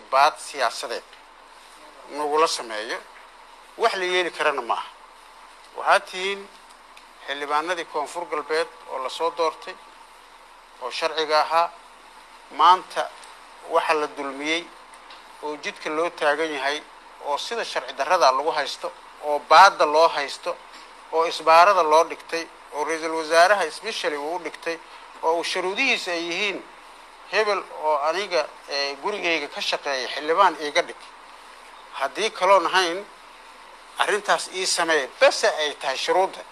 baad siyaasadeed nagula sameeyo wax la yeeli karana ma aha waxaad tihiin xildhibaanadii koonfur galbeed oo lasoo doortay oo sharciga ahaa maanta waxa la dulmiyey oo jidka loo taagan yahay oo sida sharci darrada lagu haysto oo baadda loo haysto oo isbaarada loo dhigtay oo ra iisal wasaaraha sbeshali uu u dhigtay oo shuruudihiisa ay yihiin hebel oo aniga eh, gurigayga ka shaqeeya xildhibaan iiga dhig haddii kaloon ahayn arrintaas ii sameeya bese ay tahay shuruudda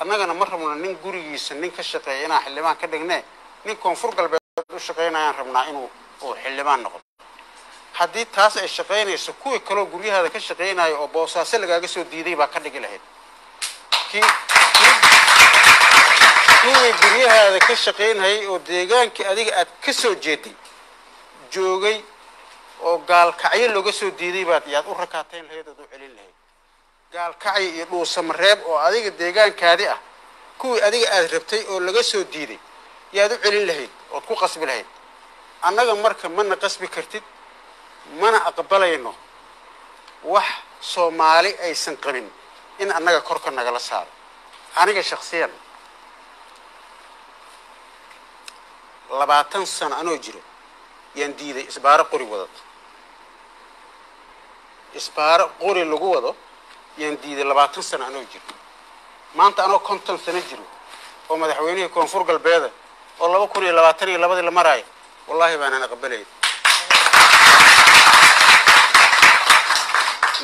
annagana ma rabno nin gurigiisa nin ka shaqeeya inaan xildhibaan ka dhignee nin koonfur galbeed u shaqeynayaan rabnaa inuu uu xildhibaan noqdo haddii taas ay shaqaynayso kuwii kaloo guryahaada ka shaqaynaya oo boosaaso lagaaga soo diiday baa ka dhigi lahayd ninka guryahaada ka shaqaynhayay oo deegaankii adiga aad ka soo jeeday joogay oo gaalkacyo looga soo diiday baad yaad u rakaatayn lahayd ood u celin lahayd gaalkacyo iyo dhuusamareeb oo adiga deegaankaadi ah kuwii adiga aad rabtay oo laga soo diiday yaad u celin lahayd ood ku qasbi lahayd annaga marka mana qasbi kartid mana aqbalayno wax soomaali aysan qabin in annaga korka nagala saaro aniga shaksiyan labaatan sano anoo jiro yaan diiday isbaaro qori wadad isbaaro qori lagu wado yaan diiday labaatan sano anoo jiro maanta anoo konton sano jiro oo madaxweynihii koonfur galbeeda oo laba kun iyo labaatan iyo labadii la maraayo wallaahi baanaan aqbalaya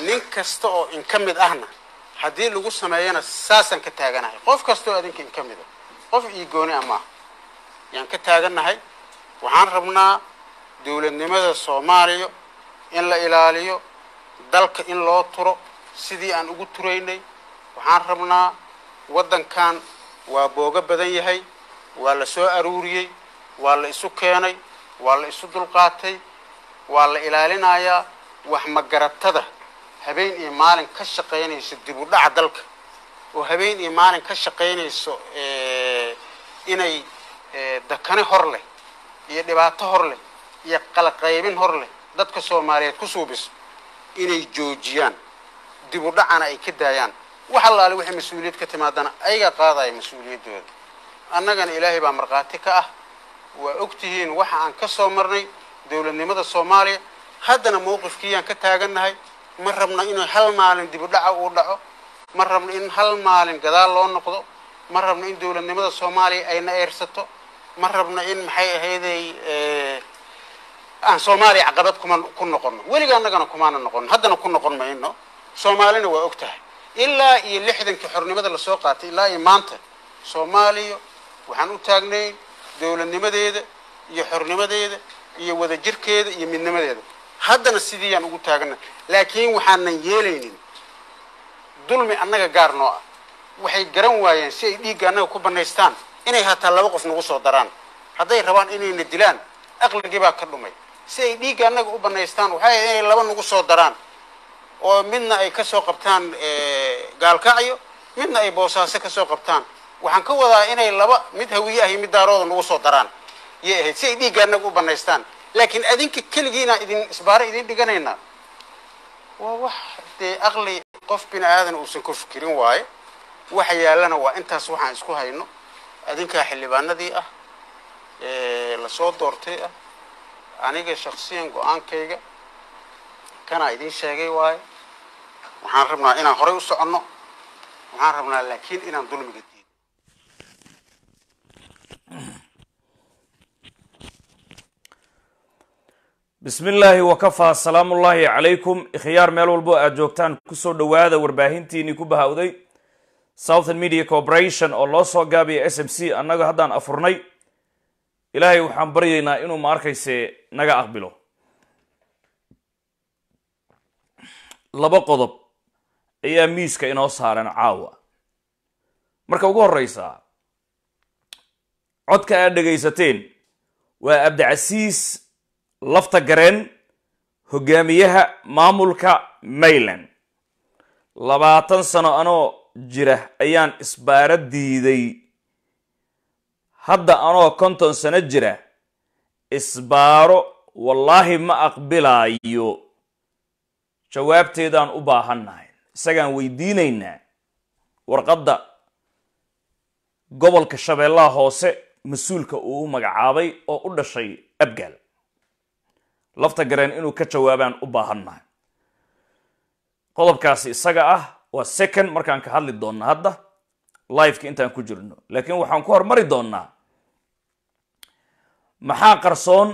nin kasta oo in ka mid ahna haddii lagu sameeyana saasaan ka taaganahay qof kasta oo adinka in ka mida ah, qof iyo gooni a ah maaha yaan ka taagannahay waxaan rabnaa dowladnimada soomaaliya in la ilaaliyo dalka in loo turo sidii aan ugu turaynay waxaan rabnaa waddankan waa boogo badan yahay waa la soo aruuriyey waa la isu keenay waa la isu dulqaatay waa la ilaalinayaa waxmagaratada habeen iyo maalin ka shaqaynayso dib u dhaca dalka oo habeen iyo maalin ka shaqaynayso inay dakane hor leh iyo dhibaato hor leh iyo qalaqaybin hor leh dadka soomaaliyeed ku suubiso inay joojiyaan dib u dhacana ay ka daayaan wax allaale waxay mas-uuliyad ka timaadana ayagaa qaadaya mas-uuliyaddooda annagana ilaahay baa markhaati ka ah waa ogtihiin waxa aan ka soo marnay dowladnimada soomaaliya haddana mowqifkiiyaan ka taagannahay ma rabno inuu hal maalin dib u dhaca uu dhaco ma rabno in hal maalin gadaal loo noqdo ma rabna in dowladnimada soomaaliya ayna eersato ma rabno in maxay ahayday eh, aan soomaaliya caqabad kuma ku noqono weliga annagana kumaana noqono haddana ku noqon mayno soomaalina waa og tahay ilaa iyo lixdankii xornimada lasoo qaatay ilaa iyo maanta soomaaliya waxaan u taagnayn dowladnimadeeda iyo xornimadeeda iyo wadajirkeeda iyo midnimadeeda haddana sidiiyaan ugu taagana laakiin waxaanan yeelaynin dulmi annaga gaar noo ah waxay garan waayeen si ay dhiigga annaga ku banaystaan inay hataa laba qof nagu soo daraan hadday rabaan inayna dilaan baa ka dhumay si ay dhiigga annaga u banaystaan waxay ahayd inay laba nagu soo daraan oo midna ay ka soo qabtaan eh, gaalkacyo midna ay boosaaso ka soo qabtaan waxaan ka wadaa inay laba mid hawiye ah iyo mid daarooda nagu soo daraan yay ahayd si ay dhiigga annaga u banaystaan laakiin adinka keligiinaan idin isbaare idin dhiganaynaa waa wax dee aqli qof bini aadan uusan ku fikirin waayo waxa yaallana waa intaas waxaan isku hayno adinkaa xildhibaanadii ah ee lasoo doortay ah aniga shaksiyan go-aankayga kanaa idiin sheegay waayo waxaan rabnaa inaan horay u soconno waxaan rabnaa laakiin inaan dulmiga diidno bismi illaahi wakafaa salaamullaahi calaykum ikhyaar meel walbo aad joogtaan kusoo dhowaada warbaahintiinii ku bahawday southern media corporation oo loo soo gaabiya s m c annaga haddaan afurnay ilaahay waxaan baryaynaa inuu ma arkayse naga aqbilo laba qodob ayaa miiska inoo saaran caawa marka ugu horeysaa codka aad dhegaysateen waa cabdicasiis lafta gareen hogaamiyaha maamulka mayland labaatan sano anoo jira ayaan isbaaro diiday hadda anoo konton sano jira isbaaro wallaahi ma aqbilaayo jawaabteedaan u baahannahay isagaan weydiinaynaa warqadda gobolka shabeellaha hoose mas-uulka uu u magacaabay oo u dhashay abgaal lafta gareen inuu ka jawaabaan u baahannahay qodobkaasi isaga ah waa second markaan ka hadli doonnaa hadda lifeka intaan ku jirno laakiin waxaan ku hormari doonnaa maxaa qarsoon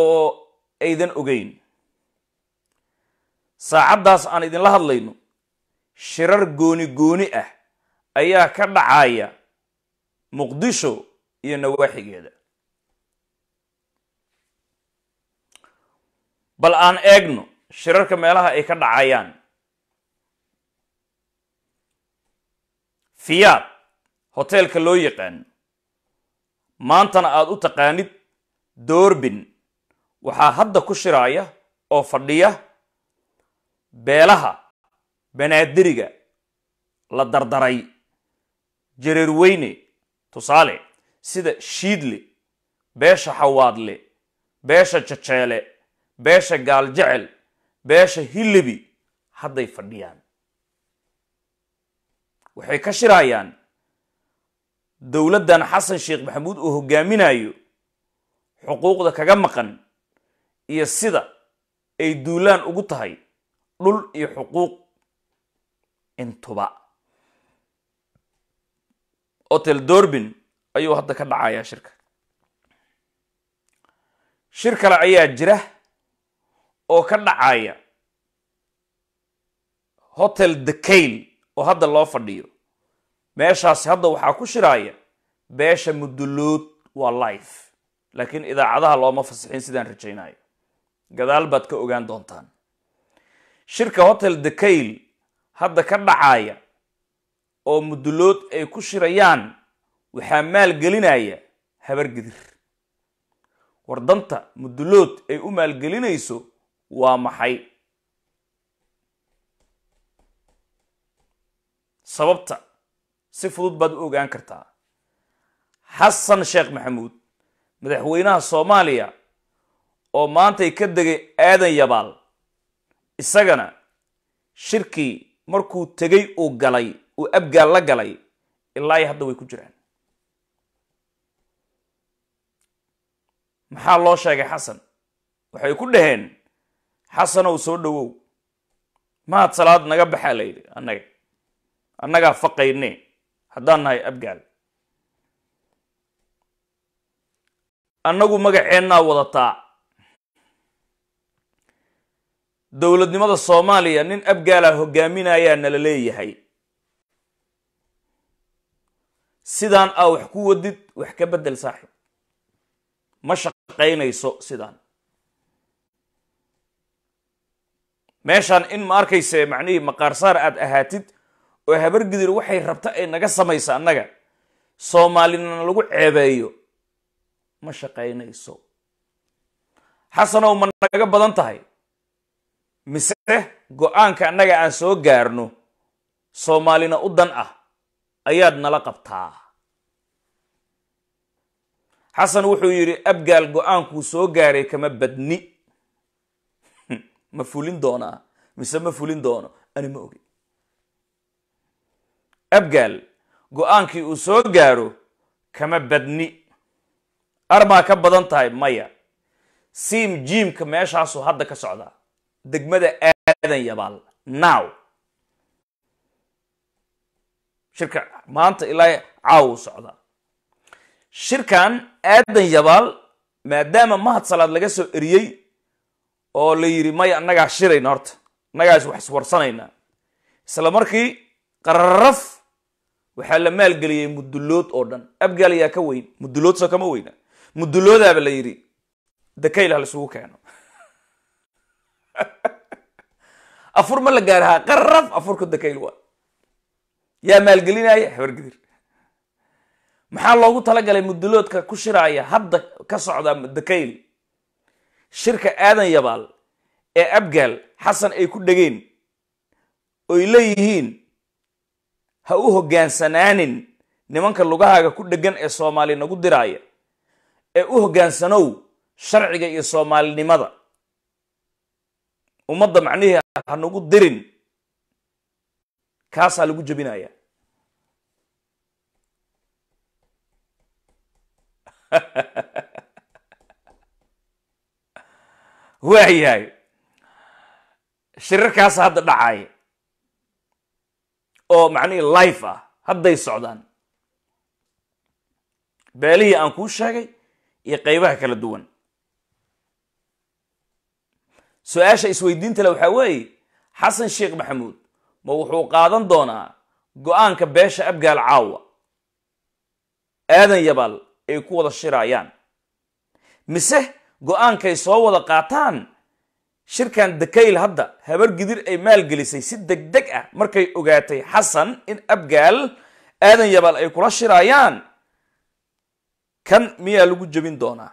oo aydan ogeyn saacaddaas aan idinla hadlayno shirar gooni gooni ah ayaa ka dhacaya muqdisho iyo nawaaxigeeda bal aan eegno shirarka meelaha ay ka dhacayaan fiyaad hoteelka loo yaqaan maantana aad u taqaanid doorbin waxaa hadda ku shiraaya oo fadhiya beelaha banaadiriga la dardaray jareerweyne tusaale sida shiidle beesha xawaadle beesha jajeele beesha gaaljecel beesha hilibi hadday fadhiyaan waxay ka shirhayaan dowladdan xasan sheekh maxamuud uu hogaaminayo xuquuqda kaga maqan iyo sida ay duulaan ugu tahay dhul iyo xuquuq intuba hotel dorbin ayuu hadda ka dhacayaa shirka shir kale ayaa jira oo ka dhacaya hotel the kail oo hadda loo fadhiyo meeshaasi hadda waxaa ku shiraaya beesha mudullood waa life laakiin idaacadaha looma fasixin sidaan rajaynayo gadaal baad ka ogaan doontaan shirka hotel dekail hadda ka dhacaaya oo mudullood ay ku shirayaan waxaa maalgelinaya habargidir war danta mudullood ay u maalgelinayso waa maxay sababta si fudud baad u ogaan kartaa xasan sheekh maxamuud madaxweynaha soomaaliya oo maantay ka degay aadan yabaal isagana shirkii markuu tegay uu galay uu abgaal la galay ilaa iyo hadda way ku jiraan maxaa loo sheegay xasan waxay ku dhaheen xasanow soo dhowow maad salaad naga baxaa layidhi yidhi annaga annagaa faqayne haddaan nahay abgaal annagu magaceennaa wadataa dowladnimada soomaaliya nin abgaala ah hogaaminayaa nala leeyahay sidaan aa wax ku wadid wax ka beddel saaxib ma shaqaynayso sidaan meeshaan in ma arkayse macnihii maqaarsaar aad ahaatid oo habargidir waxay rabta ay naga samaysa annaga soomaalinana lagu ceebeeyo ma shaqaynayso xasanow ma naga badan tahay mise go-aanka annaga aan soo gaarno soomaalina u dan ah ayaad nala qabtaa xasan wuxuu yidhi abgaal go-aankuu soo gaaray kama badni ma fulin doonaa mise ma fulin doono ani ma ogi abgaal go-aankii uu soo gaaro kama badni armaa ka badan tahay maya siim jiimka meeshaasuu hadda ka socdaa degmada aadan yabaal now shirka maanta ilaa caawu socdaa shirkan aadan yabaal maadaama mahad salaad laga soo eriyey oo la yidhi maya annagaa shirayna horta annagaas wax iswarsanayna isla markii qararaf waxaa la maalgeliyey mudulood oo dhan abgaal yaa ka weyn mudulood soo kama weyna muduloodaaba la yidhi dakayl ha laisugu keeno afur ma la gaarahaa qaraf afurka dakayl waa yaa maalgelinaya habargidir maxaa loogu talagalay muduloodka ku shiraaya hadda ka socda dakayl shirka aadan yabaal ee abgaal xasan ay ku dhegeen oy leeyihiin ha u hogaansanaanin nimanka lugahaaga ku dheggan ee soomaali nagu diraaya ee u hoggaansanow sharciga iyo soomaalinimada ummadda macnihii ha nagu dirin kaasaa lagu jebinaya waayahay shirarkaasa hadda dhacaaya oo macnihii life ah hadday socdaan beelihii aan kuu sheegay iyo qaybaha kala duwan su-aasha le waxaa weeye xasan sheekh maxamuud ma wuxuu qaadan doonaa go-aanka beesha abgaal caawa aadan yabaal ay ku wada shiraayaan mise go-aankay soo wada qaataan shirkan dakayl hadda habar gidir ay maalgelisay si deg deg ah markay ogaatay xasan in abgaal aadan yabaal ay kula shirayaan kan miyaa lagu jebin doonaa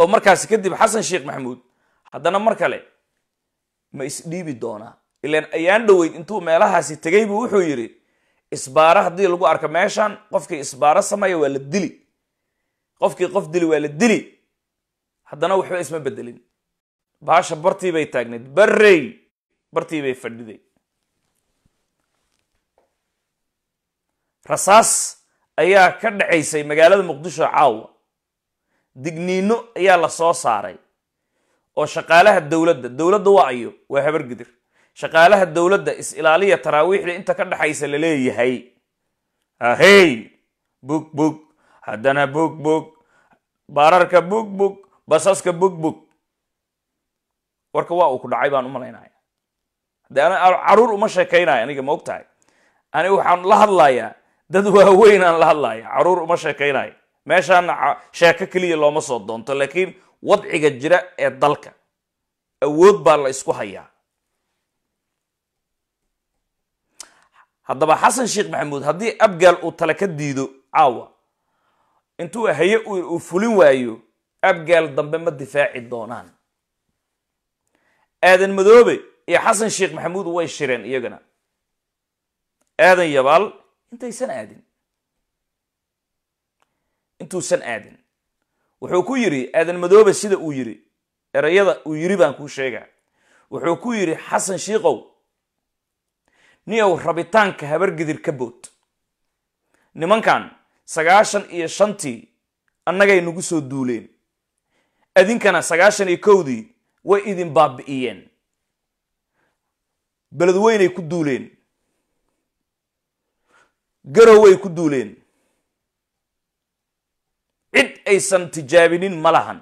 oo markaasi kadib xasan sheekh maxamuud haddana mar kale ma isdhiibi doonaa ilaan ayaan dhoweyn intuu meelahaasi tegay buu wuxuu yidhi isbaaro haddii lagu arko meeshan qofkii isbaaro samaya waa la dili qofkii qof dili waa la dili haddana waxba isma bedelin baasha bartii bay taagnayd barey bartii bay fadhiday rasaas ayaa ka dhacaysay magaalada muqdisho caawa digniino ayaa lasoo saaray oo shaqaalaha dowladda dowladda waa ayo waa habargidir shaqaalaha dowladda is-ilaaliya taraawiixda inta ka dhaxaysa la leeyahay ahey bug bug haddana bug bug baararka bug bug basaska bogbog warka waa uu ku dhacay baan u malaynaya hadee caruur uma sheekaynayo aniga ma og tahay ani waxaan la hadlayaa dad waaweyn aan la hadlaya caruur uma sheekaynayo meeshaana sheeko keliya looma soo doonto laakiin wadciga jira ee dalka awood baa la isku hayaa haddaba xasan sheekh maxamuud haddii abgaal uu tale ka diido caawa intuu haye uu fulin waayo abgaal dambe ma difaaci doonaan aadan madoobe iyo xasan sheekh maxamuud way shireen iyagana aadan yabaal intaysan aadin intuusan aadin wuxuu ku yidhi aadan madoobe sida uu yidhi erayada uu yidhi baan kuu sheegaa wuxuu ku yidhi xasan shiikow niyow rabitaanka habargidir ka boot nimankan sagaashan iyo shantii annagay nagu soo duuleen adinkana sagaashan iyo kowdii way idin baabi'iyeen beledweynay ku duuleen garow way ku duuleen cid aysan tijaabinin ma lahan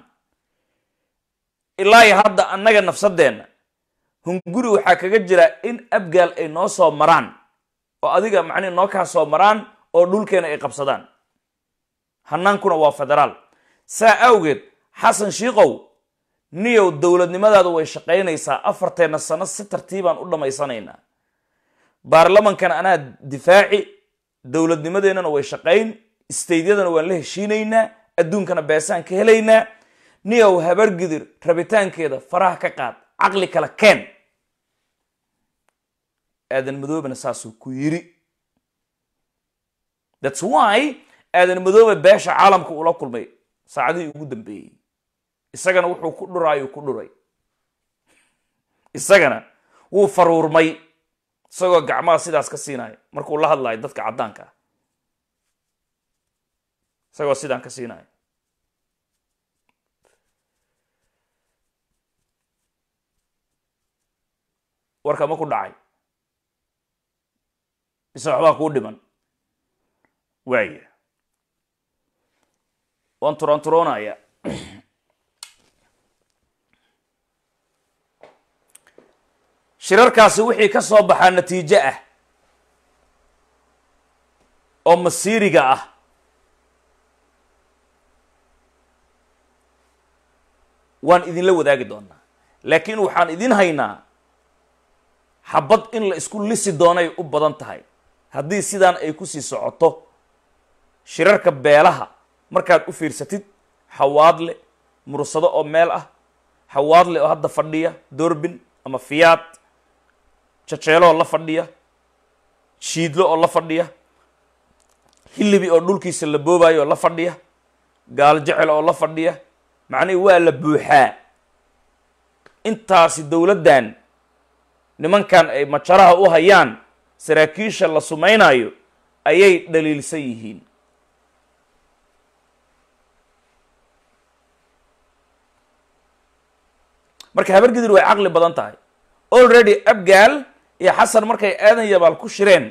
ilaahi hadda annaga nafsadeenna hunguri waxaa kaga jira in abgaal ay noo soo maraan oo adiga macni noo kaa soo maraan oo dhulkeena ay qabsadaan hannaankuna waa federaal saa awgeed xasan shiikow niyow dowladnimadaadu way shaqaynaysaa afarteenna sano si tartiibaan u dhammaysanaynaa baarlamankan anaa difaaci dowladnimadeennana way shaqayn istaydyadana waan la heshiinaynaa adduunkana beesaan ka helaynaa niyow habargidir rabitaankeeda faraha ka qaad caqli kala keen aadan madoobena saasuu ku yiri thats why aadan madoobe beesha caalamka ula kulmay saacadihii ugu dambeeyey isagana wuxuu ku dhuraayuu ku dhuray isagana wuu faruurmay isagoo gacmaha sidaas ka siinaya markuu la hadlayo dadka caddaanka ah isagoo sidaan ka siinaya warka ma ku dhacay mise waxbaa kuu dhiman waaya waan turan turoonaya shirarkaasi wixii ka soo baxaa natiijo ah oo masiiriga ah waan idinla wadaagi doonaa laakiin waxaan idin haynaa xabad in la isku lisi doonay u badan tahay haddii sidaan ay ku sii socoto shirarka beelaha markaad u fiirsatid xawaadle mursado oo meel ah xawaadle oo hadda fadhiya doorbin ama fiyaad jajeelo oo la fadhiya shiidlo oo la fadhiya hilibi oo dhulkiisa la boobayo oo la fadhiya gaal jecel oo la fadhiya macnihi waa la buuxaa intaasi dowladdan nimankan ay majaraha u hayaan saraakiisha la sumaynayo ayay dhaliilsan yihiin marka habargidir way caqli badan tahay already abgaal iyo xasan markay aadan yabaal ku shireen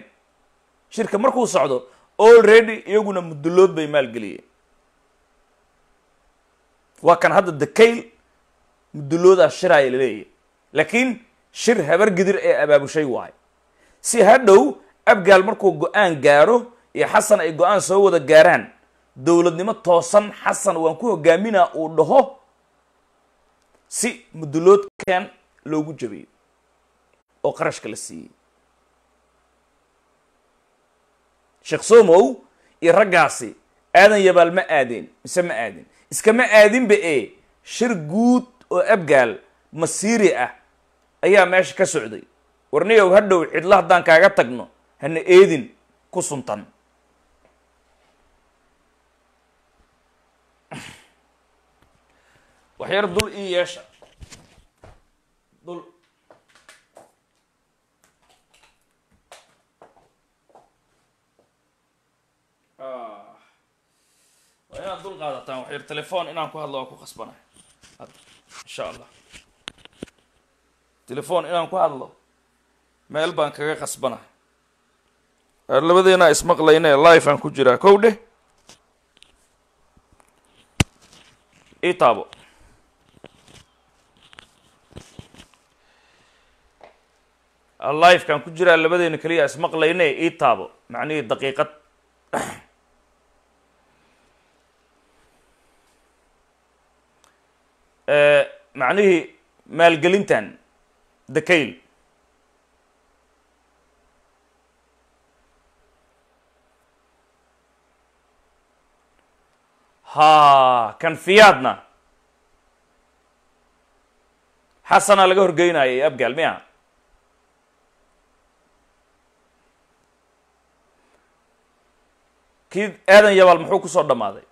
shirka markuu socdo already iyaguna muddulood bay maalgeliyeen waa kan hadda dakayl mudduloodaa shiraaya laleeyahy laakiin shir habargidir ee abaabushay waay si hadhow abgaal markuu go-aan gaaro iyo xasan ay go-aan soo wada gaaraan dowladnimo toosan xasan waan ku hogaaminaa uu dhaho si mudduloodkan loogu jabiyo oo qarashka la siiyey sheekh somow iyo raggaasi aadan yabaal ma aadeen mise ma aadin iskama aadinba ee shir guud oo abgaal masiiri ah ayaa meesha ka socday warniyow hadhow cidlo haddaan kaaga tagno hana eedin ku suntan waxyar dul ii yeesha waa inaad dul qaadataan waxyar telefoon inaan ku hadlo waa ku khasbanay insha allah telefoon inaan ku hadlo meel baan kaga khasbanay er, labadeena ismaqlayne life aan ku jiraa kow dheh i taabo lifekaan ku jiraa labadeena keliya ismaqlayne i taabo macnihii daqiiqad macnihii maalgelintan dakayl ha kanfiyaadna xasana laga horgeynayay iyo abgaal miya kii aadan yabaal muxuu kusoo dhammaaday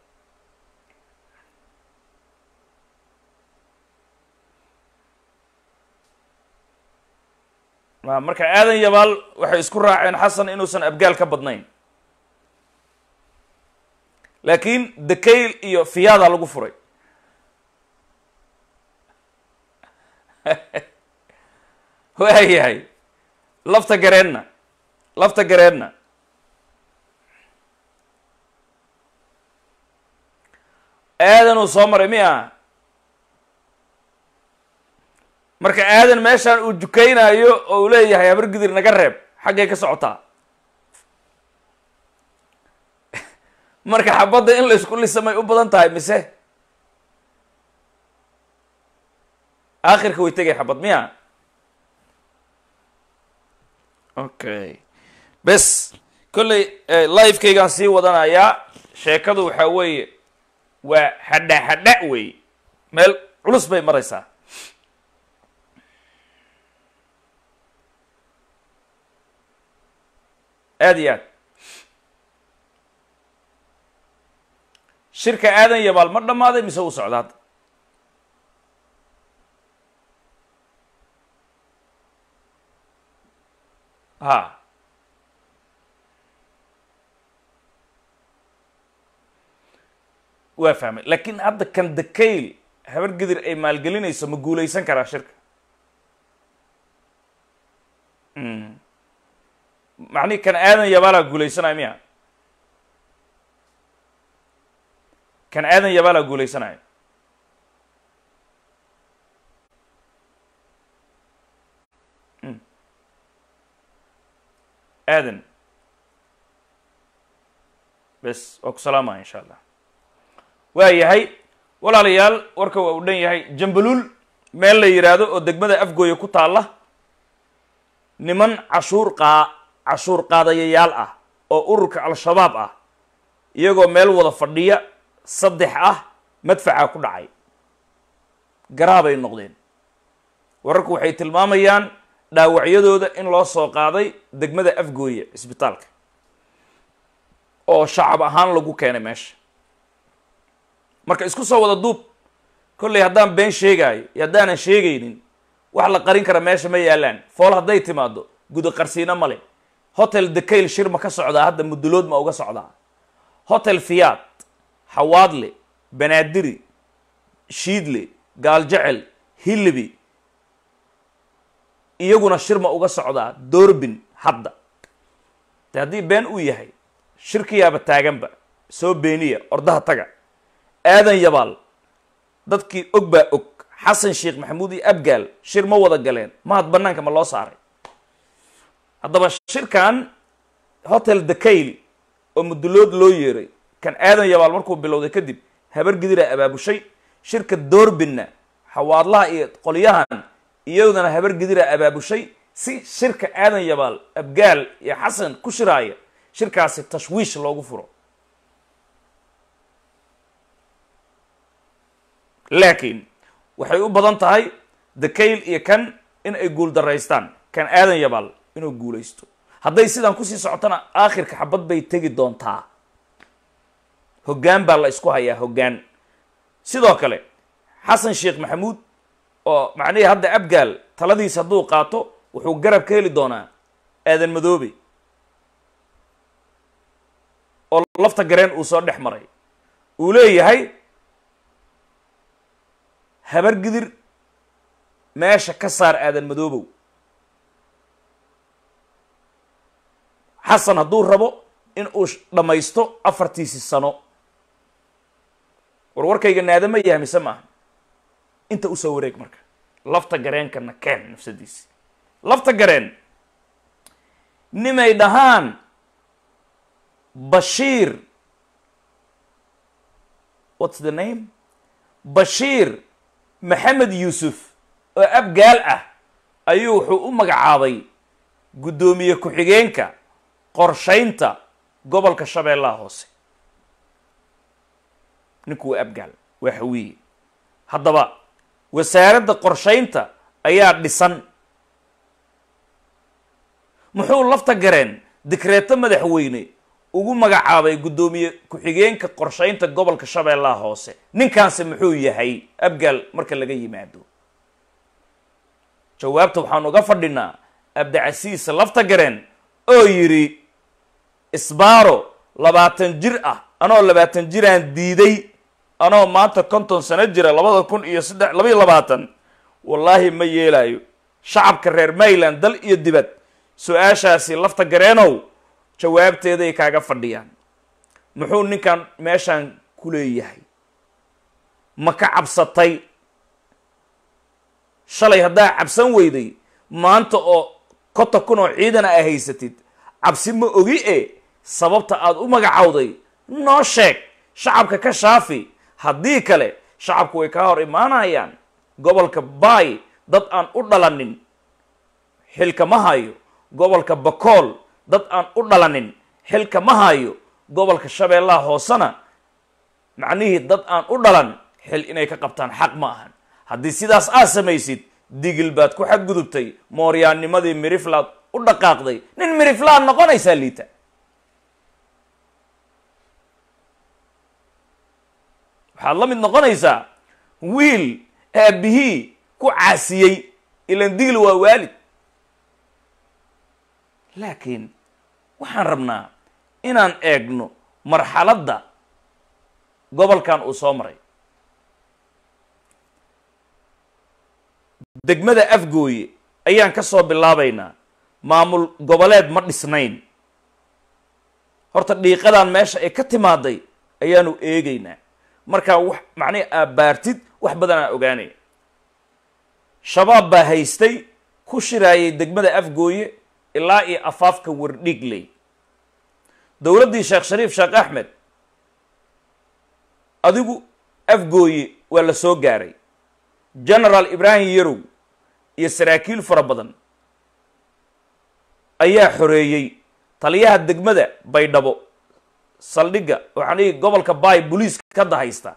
marka aadan yabaal waxay isku raaceen xasan inuusan abgaal ka badnayn laakiin dakayl iyo fiyaadaa lagu furay waayahay lafta gareenna lafta gareenna aadanuu soo maray mi a marka aadan meeshaan uu dukaynaayo oo uu leeyahay habargidir naga reeb xaggay ka socotaa marka xabadda in laysku lisamay u badan tahay mise aakhirka way tegay xabad miya okay bes kolley eh, livekaygaan sii wadanayaa sheekadu waxaa weeye waa hadha hadha wey meel culus bay maraysaa aada iyo aad shirka aadan yabaal ma dhammaaday mise uu socda hadda ha waa fahmay laakiin hadda kan dakayl habar ay maalgelinayso ma guulaysan karaa shirka hmm macnihi kan aadan yabaalaa guulaysanaya miya kan aadan yabaalaa guulaysanaya hmm. aadan bes waa ku salaamaya insha allah waa yahay walaalayaal warka waa uu dhan yahay jambaluul meel la yidhaahdo oo degmada afgooya ku taalla niman cashuur qaa cashuur qaadayayaal ah oo ururka al-shabaab ah iyagoo meel wada fadhiya saddex ah madfaca ku dhacay garaabay noqdeen wararku waxay tilmaamayaan dhaawacyadooda in loo soo qaaday degmada afgooye cisbitaalka oo shacab ahaan lagu keenay meesha marka isku soo wada duub kolley haddaan been sheegaayo iyo haddaanan sheegaynin wax la qarin kara meesha ma yaalaan fool hadday timaado guda qarsiina male hotel dakail shir ma ka socdaa hadda mudulood ma uga socdaa hotel fiyaad xawaadle banaadiri shiidle gaaljecel hilibi iyaguna shir ma uga socdaa doorbin hadda de haddii been uu yahay shirkiyaaba taaganba soo beeniya ordaha taga aadan yabaal dadkii og baa og xasan sheekh maxamuud iyo abgaal shir ma wada galeen mahad bannaanka ma loo saaray haddaba shirkan hotel dacayl oo mudulood loo yeeray kan aadan yabaal markuu bilowday kadib habar gidiraa abaabushay shirka doorbinna xawaadlaha iyo qolyahan iyaduna habar gidiraa abaabushay si shirka aadan yabaal abgaal iyo xasan ku shiraaya shirkaasi tashwiish loogu furo laakiin waxay u badan tahay dacayl iyo kan in ay guul daraystaan kan aadan yabaal inuu guulaysto hadday sidaan kusii socotona aakhirka xabad bay tegi doontaa hoggaan baa la isku hayaa hoggaan sidoo kale xasan sheekh maxamuud oo macnihii hadda abgaal taladiis hadduu qaato wuxuu garab ka heli doonaa aadan madoobe oo lafta gareen uu soo dhex maray uu leeyahay habargidir meesha ka saar aadan madoobow xasan hadduu rabo in uu dhammaysto afartiisii sano warwarkayga naadama yaha mise maaha inta usoo wareeg marka lafta gareenkana keen nafsadiisi lafta gareen nimay dhahaan bashiir what's the name bashiir maxamed yuusuf oo abgaal ah ayuu wuxuu u magacaabay guddoomiye ku-xigeenka qorshaynta gobolka shabeellaha hoose ninku waa abgaal waa hawiye haddaba wasaaradda qorshaynta ayaa dhisan muxuu lafta gareen dikreeto madaxweyne ugu magacaabay guddoomiye ku-xigeenka qorshaynta gobolka shabeellaha hoose ninkaasi muxuu yahay abgaal marka laga yimaado jawaabta waxaan uga fadhinaa abdicasiis lafta gareen oo yidhi isbaaro labaatan jir ah anoo labaatan jiraan diiday anoo maanta konton sano jira labada kun iyo saddex labaiyo labaatan wallaahi ma yeelaayo shacabka reer mayland dal iyo dibad su-aashaasi lafta gareenow jawaabteeday kaaga fadhiyaan muxuu ninkan meeshaan ku leeyahay ma ka cabsatay shalay haddaa cabsan weyday maanta oo konta kun oo ciidan a haysatid cabsi ma ogi e sababta aad u magacowday noo sheeg shacabka ka shaafi haddii kale shacabku way kaa hor imaanayaan gobolka baay dad aan u dhalanin xilka ma hayo gobolka bakool dad aan u dhalanin xilka ma hayo gobolka shabeellaha hoosena macnihii dad aan u dhalan xil inay ka qabtaan xaq ma ahan haddii sidaas aad samaysid digil baad ku xadgudubtay mooryaannimadii miriflaad u dhaqaaqday nin miriflaad noqonaysaa liita waxaad la mid noqonaysaa wiil aabihii ku caasiyey ilan digl waa waalid laakiin waxaan rabnaa inaan eegno marxaladda gobolkan uu soo maray degmada afgooye ayaan ka soo bilaabaynaa maamul goboleed ma dhisnayn horta dhiiqadan meesha ay ka timaaday ayaanu eegaynaa markaa wax macnihi baartid wax badanaa ogaanaya shabaab baa haystay ku shiraayay degmada afgooye ilaa iyo afaafka wardhigley dowladdii sheekh shariif sheekh axmed adigu afgooye waa la soo gaaray genaraal ibraahim yarow iyo saraakiil fara badan ayaa xoreeyey taliyaha degmada baydhabo saldhigga oo dhigi gobolka baay booliiska ka dahaysta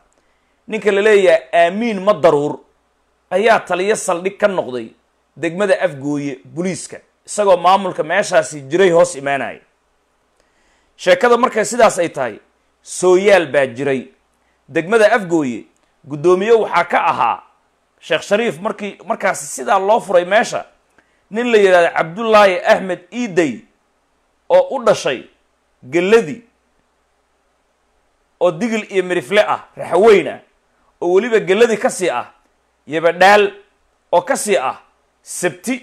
ninka la leeyahay aamiin ma daruur ayaa taliyo saldhig ka noqday degmada afgooye booliiska isagoo maamulka meeshaasi jiray hoos imaanaya sheekada markay sidaas ay tahay sooyaal baa jiray degmada afgooye guddoomiye waxaa ka ahaa sheekh shariif markii markaasi sidaa loo furay meesha nin la yidhahdo cabdulaahi axmed iiday oo u dhashay geladii oo digil iyo mirifle ah raxaweyn oo weliba geladi ka sii ah yabadhaal oo ka sii ah sabti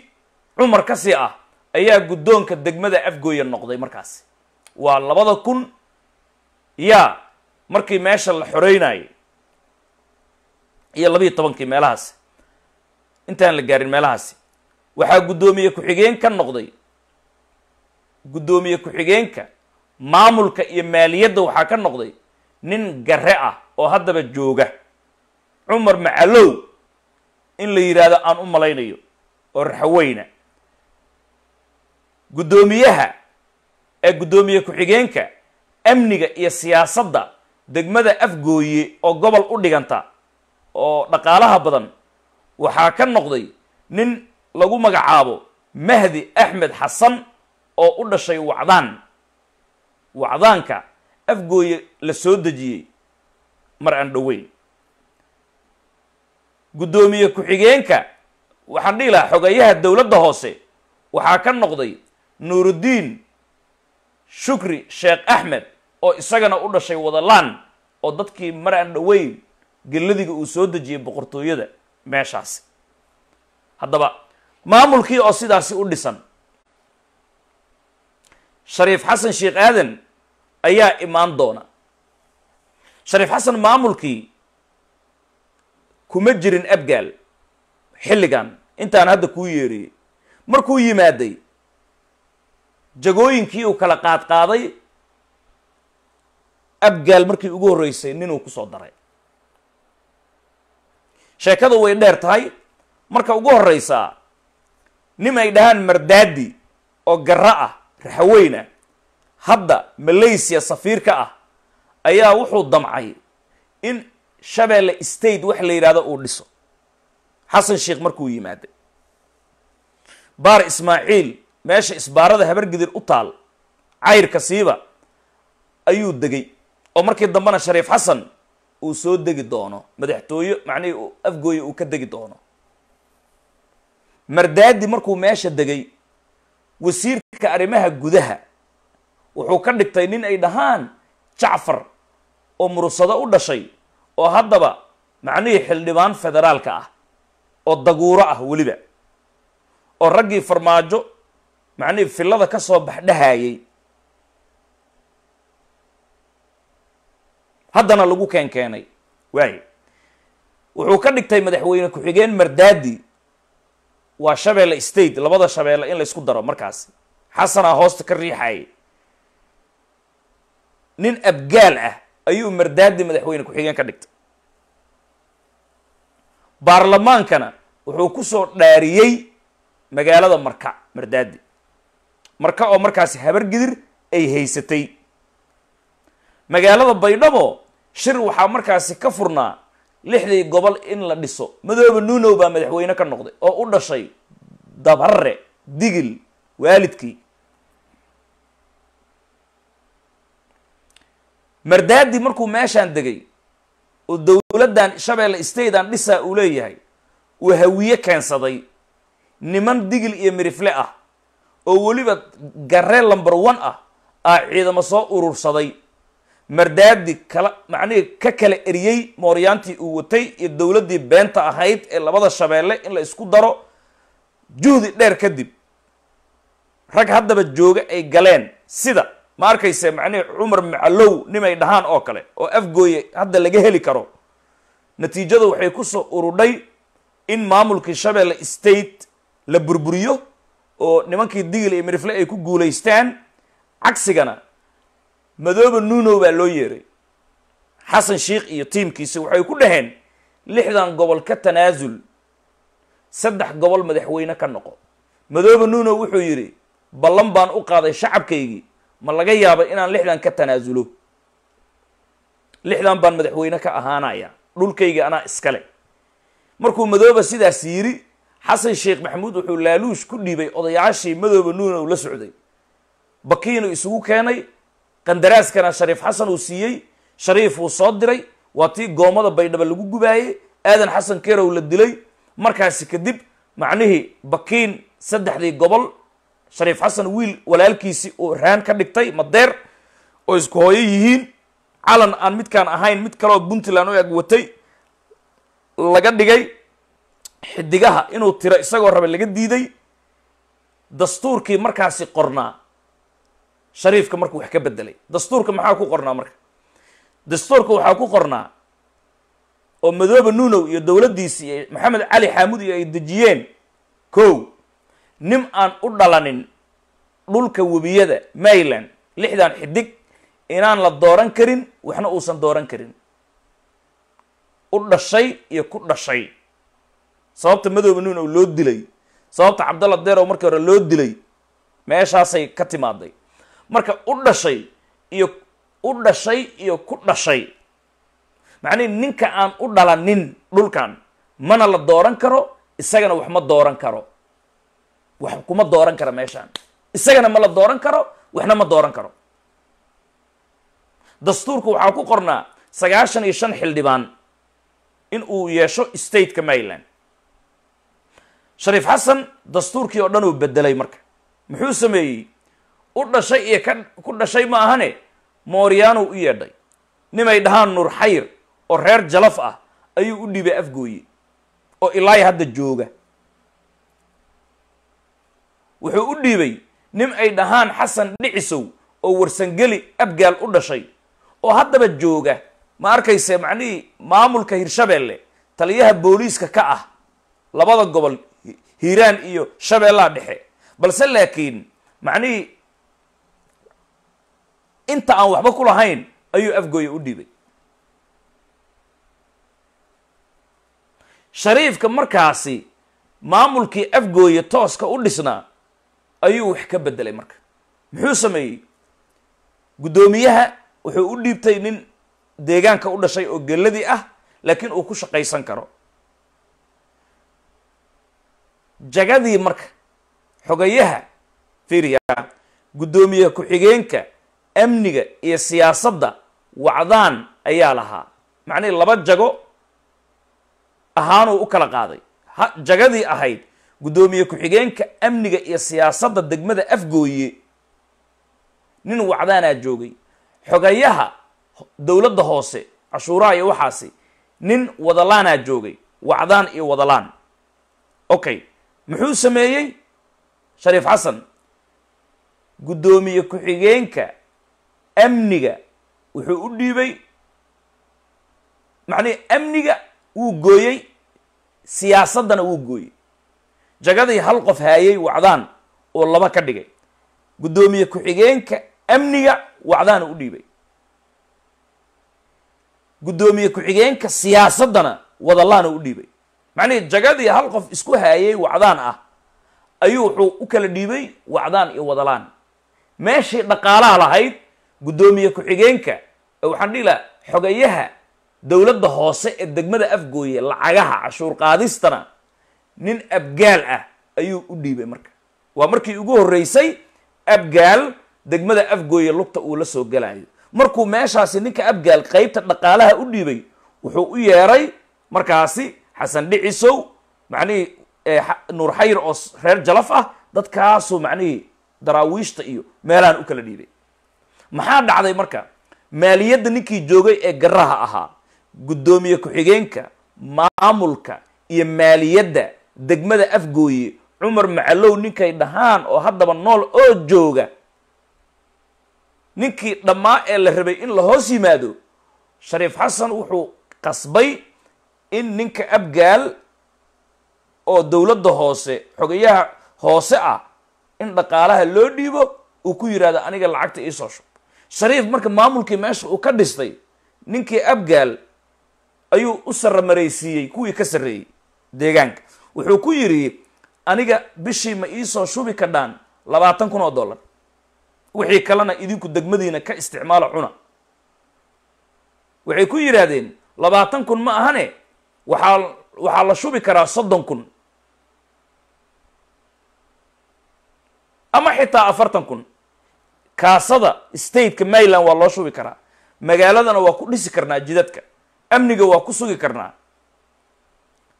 cumar ka sii ah ayaa guddoonka degmada afgooya noqday markaasi waa labada kun yaa markii meesha la xoreynayay iyo labiiyo tobankii meelahaasi intaan la gaarin meelahaasi waxaa guddoomiye ku-xigeen ka noqday guddoomiye ku-xigeenka maamulka iyo maaliyadda waxaa ka noqday nin gare ah oo haddaba jooga cumar macalow in la yidhaahdo aan u malaynayo oo raxaweyna guddoomiyaha ee guddoomiye ku-xigeenka amniga iyo siyaasadda degmada afgooye oo gobol u dhiganta oo dhaqaalaha badan waxaa ka noqday nin lagu magacaabo mahdi axmed xasan oo u dhashay wacdaan wacdaanka afgooye la soo dejiyey mar aan dhoweyn guddoomiye ku-xigeenka waxaan dhihi lahaa xogeeyaha dowladda hoose waxaa ka noqday nuuruddiin shukri sheekh axmed oo isagana u dhashay wadalaan oo dadkii mar aan dhoweyn gelladiga uu soo dejiyey boqortooyada meeshaasi haddaba maamulkii oo sidaasi u dhisan shariif xasan sheekh aadan ayaa imaan doona shariif xasan maamulkii kuma jirin abgaal xilligan intaan hadda kuu yeeriyey markuu yimaaday jagooyinkii uu kala qaadqaaday abgaal markii ugu horreysay ninuu ku soo daray sheekadu way dheer tahay marka ugu horreysaa nin ay dhahaan mardaadi oo garra ah raxaweyn ah hadda malaysiya safiirka ah ayaa wuxuu damcay in shabeelle state wax la yidhahdo uu dhiso xasan sheekh markuu yimaaday baar ismaaciil meesha isbaarada habargidir u taal cayrka siiba ayuu degay oo markii dambena shariif xasan uu soo degi doono madaxtooye macnihii afgooye uu ka degi doono mardaadi markuu meesha degay wasiirka arrimaha gudaha wuxuu ka dhigtay nin ay dhahaan jacfar oo murugsado u dhashay oo haddaba macnihii xildhibaan federaalka ah oo daguuro ah weliba oo raggii farmaajo macnihii fillada ka soo baxdhahaayey haddana lagu keen keenay waaye wuxuu ka dhigtay madaxweyne ku-xigeen mardaadi waa shabeelle state labada shabeelle in laysku daro markaasi xasana hoosta ka riixayay nin abgaal ah ayuu mardaadi madaxweyne ku-xigeen ka dhigtay baarlamaankana wuxuu ku soo dhaariyey magaalada marka mardaadi marka oo markaasi habargidir ay haysatay magaalada baydhabo shir waxaa markaasi ka furnaa lixdii gobol in la dhiso madooba nuunow baa madaxweyne ka noqday oo u dhashay dabarre digil waalidkii mardaadi markuu meeshaan degay oo dowladdan shabeelle statean dhisaa uu leeyahay uu hawiye keensaday niman digil iyo mirifle ah oo weliba garee lomber one ah aa ciidamo soo urursaday mardaadi kala macnihii ka kala eriyey mooryaantii uu watay iyo dowladdii beenta ahayd ee labada shabeelle in la isku daro juhdi dheer kadib rag haddaba jooga ay galeen sida ma arkayse macnii cumar macalow nimay dhahaan oo kale oo afgooye hadda laga heli karo natiijada waxay ku soo urudhay in maamulkii shabeelle state la burburiyo oo nimankii digil iyo mirifle ay ku guulaystaan cagsigana madoobe nuunow baa loo yeeray xasan sheikh iyo tiimkiisi waxay ku dhaheen lixdan gobol ka tanaasul saddex gobol madaxweyne ka noqo madoobe nuunow wuxuu yidhi ballan baan u qaaday shacabkaygii ma laga yaaba inaan lixdan ka tanaasulo lixdan baan madaxweyne ka ahaanaya dhulkayga anaa iskale markuu madooba sidaas yiri xasan sheekh maxamuud wuxuu laaluush ku dhiibay odayaashii madooba nuuna uu la socday bakiinu isugu keenay qandaraaskana shariif xasan uu siiyey shariif wuu soo diray waa tii goomada baydhaba lagu gubaayey aadan xasan kerow la dilay markaasi kadib macnihii bakiin saddexdii gobol shariif xasan wiil walaalkiisii oo raan ka dhigtay madeer oo isku hooyo yihiin calan aan midkaan ahayn mid kaleoo puntland u eg watay laga dhigay xidigaha inuu tiro isagoo rabe laga diiday dastuurkii markaasi qornaa shariifka markuu wax ka bedelay dastuurka maxaa ku qornaa marka dastuurka waxaa ku qornaa oo madoobe nunow iyo dowladdiisii iyo maxamed cali xaamuud iyo ay dejiyeen ko nin aan u dhalanin dhulka webiyada mayland lixdan xidig inaan la dooran karin waxna uusan dooran karin u dhashay iyo ku dhashay sababta madooba nin oo loo dilay sababta cabdalla deer oo markii hore loo dilay meeshaasay ka timaaday marka u dhashay iyo u dhashay iyo ku dhashay macnihi ninka aan u dhalanin dhulkan mana la dooran karo isagana wax ma dooran karo wax kuma dooran kara meeshaan isagana ma la dooran karo waxna ma dooran karo dastuurku waxaa ku qornaa sagaashan iyo shan xildhibaan in uu yeesho stateka maryland shariif xasan dastuurkii oo dhan uu bedelay marka muxuu sameeyey u dhashay iyo ka ku dhashay ma ahane mooriyaanu u yeedhay nimay dhahaan nuur xayr oo reer jalaf ah ayuu u dhibay afgooye oo ilaahi hadda jooga wuxuu u dhiibay nin ay dhahaan xasan dhicisow oo warsangeli abgaal u dhashay oo haddaba jooga ma arkayse macnihii maamulka hirshabeelle taliyaha booliiska ka ah labada gobol hiiraan iyo shabeellaha dhexe balse laakiin macnihii inta aan waxba ku lahayn ayuu afgooya u dhiibay shariifka markaasi maamulkii afgooye tooska u dhisnaa ayuu wax ka bedelay marka muxuu sameeyey guddoomiyaha wuxuu u dhiibtay nin deegaanka u dhashay oo gelladii ah laakiin uu ku shaqaysan karo jagadii marka xogayaha fiiriya guddoomiye ku-xigeenka amniga iyo siyaasadda wacdaan ayaa lahaa macnihii laba jago ahaanuu u kala qaaday jagadii ahayd guddoomiye ku-xigeenka amniga iyo siyaasadda degmada afgooye nin wacdaanaa joogay xogayaha dowladda hoose cashuuraha iyo waxaasi nin wadalaanaa joogay wacdaan iyo wadalaan okay muxuu sameeyey shariif xasan guddoomiye ku-xigeenka amniga wuxuu u dhiibay macnihi amniga wuu gooyey siyaasaddana wuu gooyey jagadii hal qof haayay wacdaan oo laba ka dhigay guddoomiye ku-xigeenka amniga wacdaana u dhiibay guddoomiye ku-xigeenka siyaasaddana wadallaana u dhiibay macnihii jagadii hal qof isku haayay wacdaan ah ayuu wuxuu u kala dhiibay wacdaan iyo wadalaan meeshii dhaqaalaha lahayd guddoomiye ku-xigeenka waxaan dhihi laha xogayaha dowladda hoose ee degmada afgooye lacagaha cashuur qaadistana nin abgaal ah ayuu u dhiibay marka waa markii ugu horreysay abgaal degmada afgooye lugta uu la soo galayo markuu meeshaasi ninka abgaal qaybta dhaqaalaha u dhiibay wuxuu u yeeray markaasi xasan dhicisow macnihii eh, nuur xayr oo reer jalaf ah dadkaasuu macnihii daraawiishta iyo meelahan u kala dhiibay maxaa dhacday marka maaliyadda ninkii joogay ee garaha ahaa guddoomiye ku-xigeenka maamulka iyo maaliyadda degmada afgooye cumar macalow ninkay dhahaan oo haddaba nool oo jooga ninkii dhammaa ee la rabay in la hoos yimaado shariif xasan wuxuu qasbay in ninka abgaal oo dowladda hoose xogayaha hoose ah in dhaqaalaha loo dhiibo uu ku yidhahdo aniga lacagta iisoo shub shariif marka maamulkii meesha uu ka dhistay ninkii abgaal ayuu u maraysiiyey kuwii ka sarreeyey deegaanka wuxuu ku yidhi aniga bishii ma iisoo shubi kadhaan labaatan kun oo dollar wixii kalena idinku degmadiina ka isticmaalo cuna waxay ku yidhaahdeen labaatan kun ma ahane waxaa waxaa la shubi karaa soddon kun ama xitaa afartan kun kaasada stateka maryland waa loo shubi karaa magaaladana waa ku dhisi karnaa jidadka amniga waa ku sugi karnaa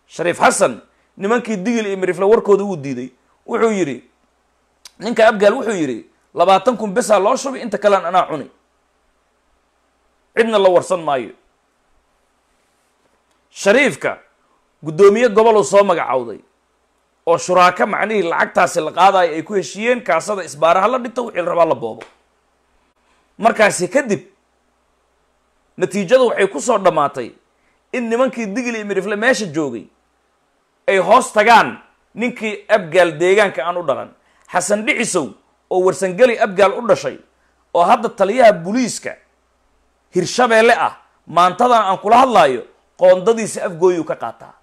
shariif xasan nimankii digil iyo mirifle warkooda wuu diiday wuxuu yidhi ninka abgaal wuxuu yidhi labaatan kun besaa loo shubay inta kalean anaa cuni cidna la warsan maayo shariifka guddoomiye goboluu soo magacowday oo shuraaka macnihii lacagtaasi la qaadayo ay ku heshiiyeen kaasada isbaaraha la dhigto wixii la rabaa la boobo markaasi kadib natiijadu waxay ku soo dhammaatay in nimankii digil iyo mirifle meesha joogay ay hoos tagaan ninkii abgaal deegaanka aan u dhalan xasan dhicisow oo warsangeli abgaal u dhashay oo hadda taliyaha buliiska hirshabeelle ah maantadan aan kula hadlaayo qoondadiisa afgooyuu ka qaataa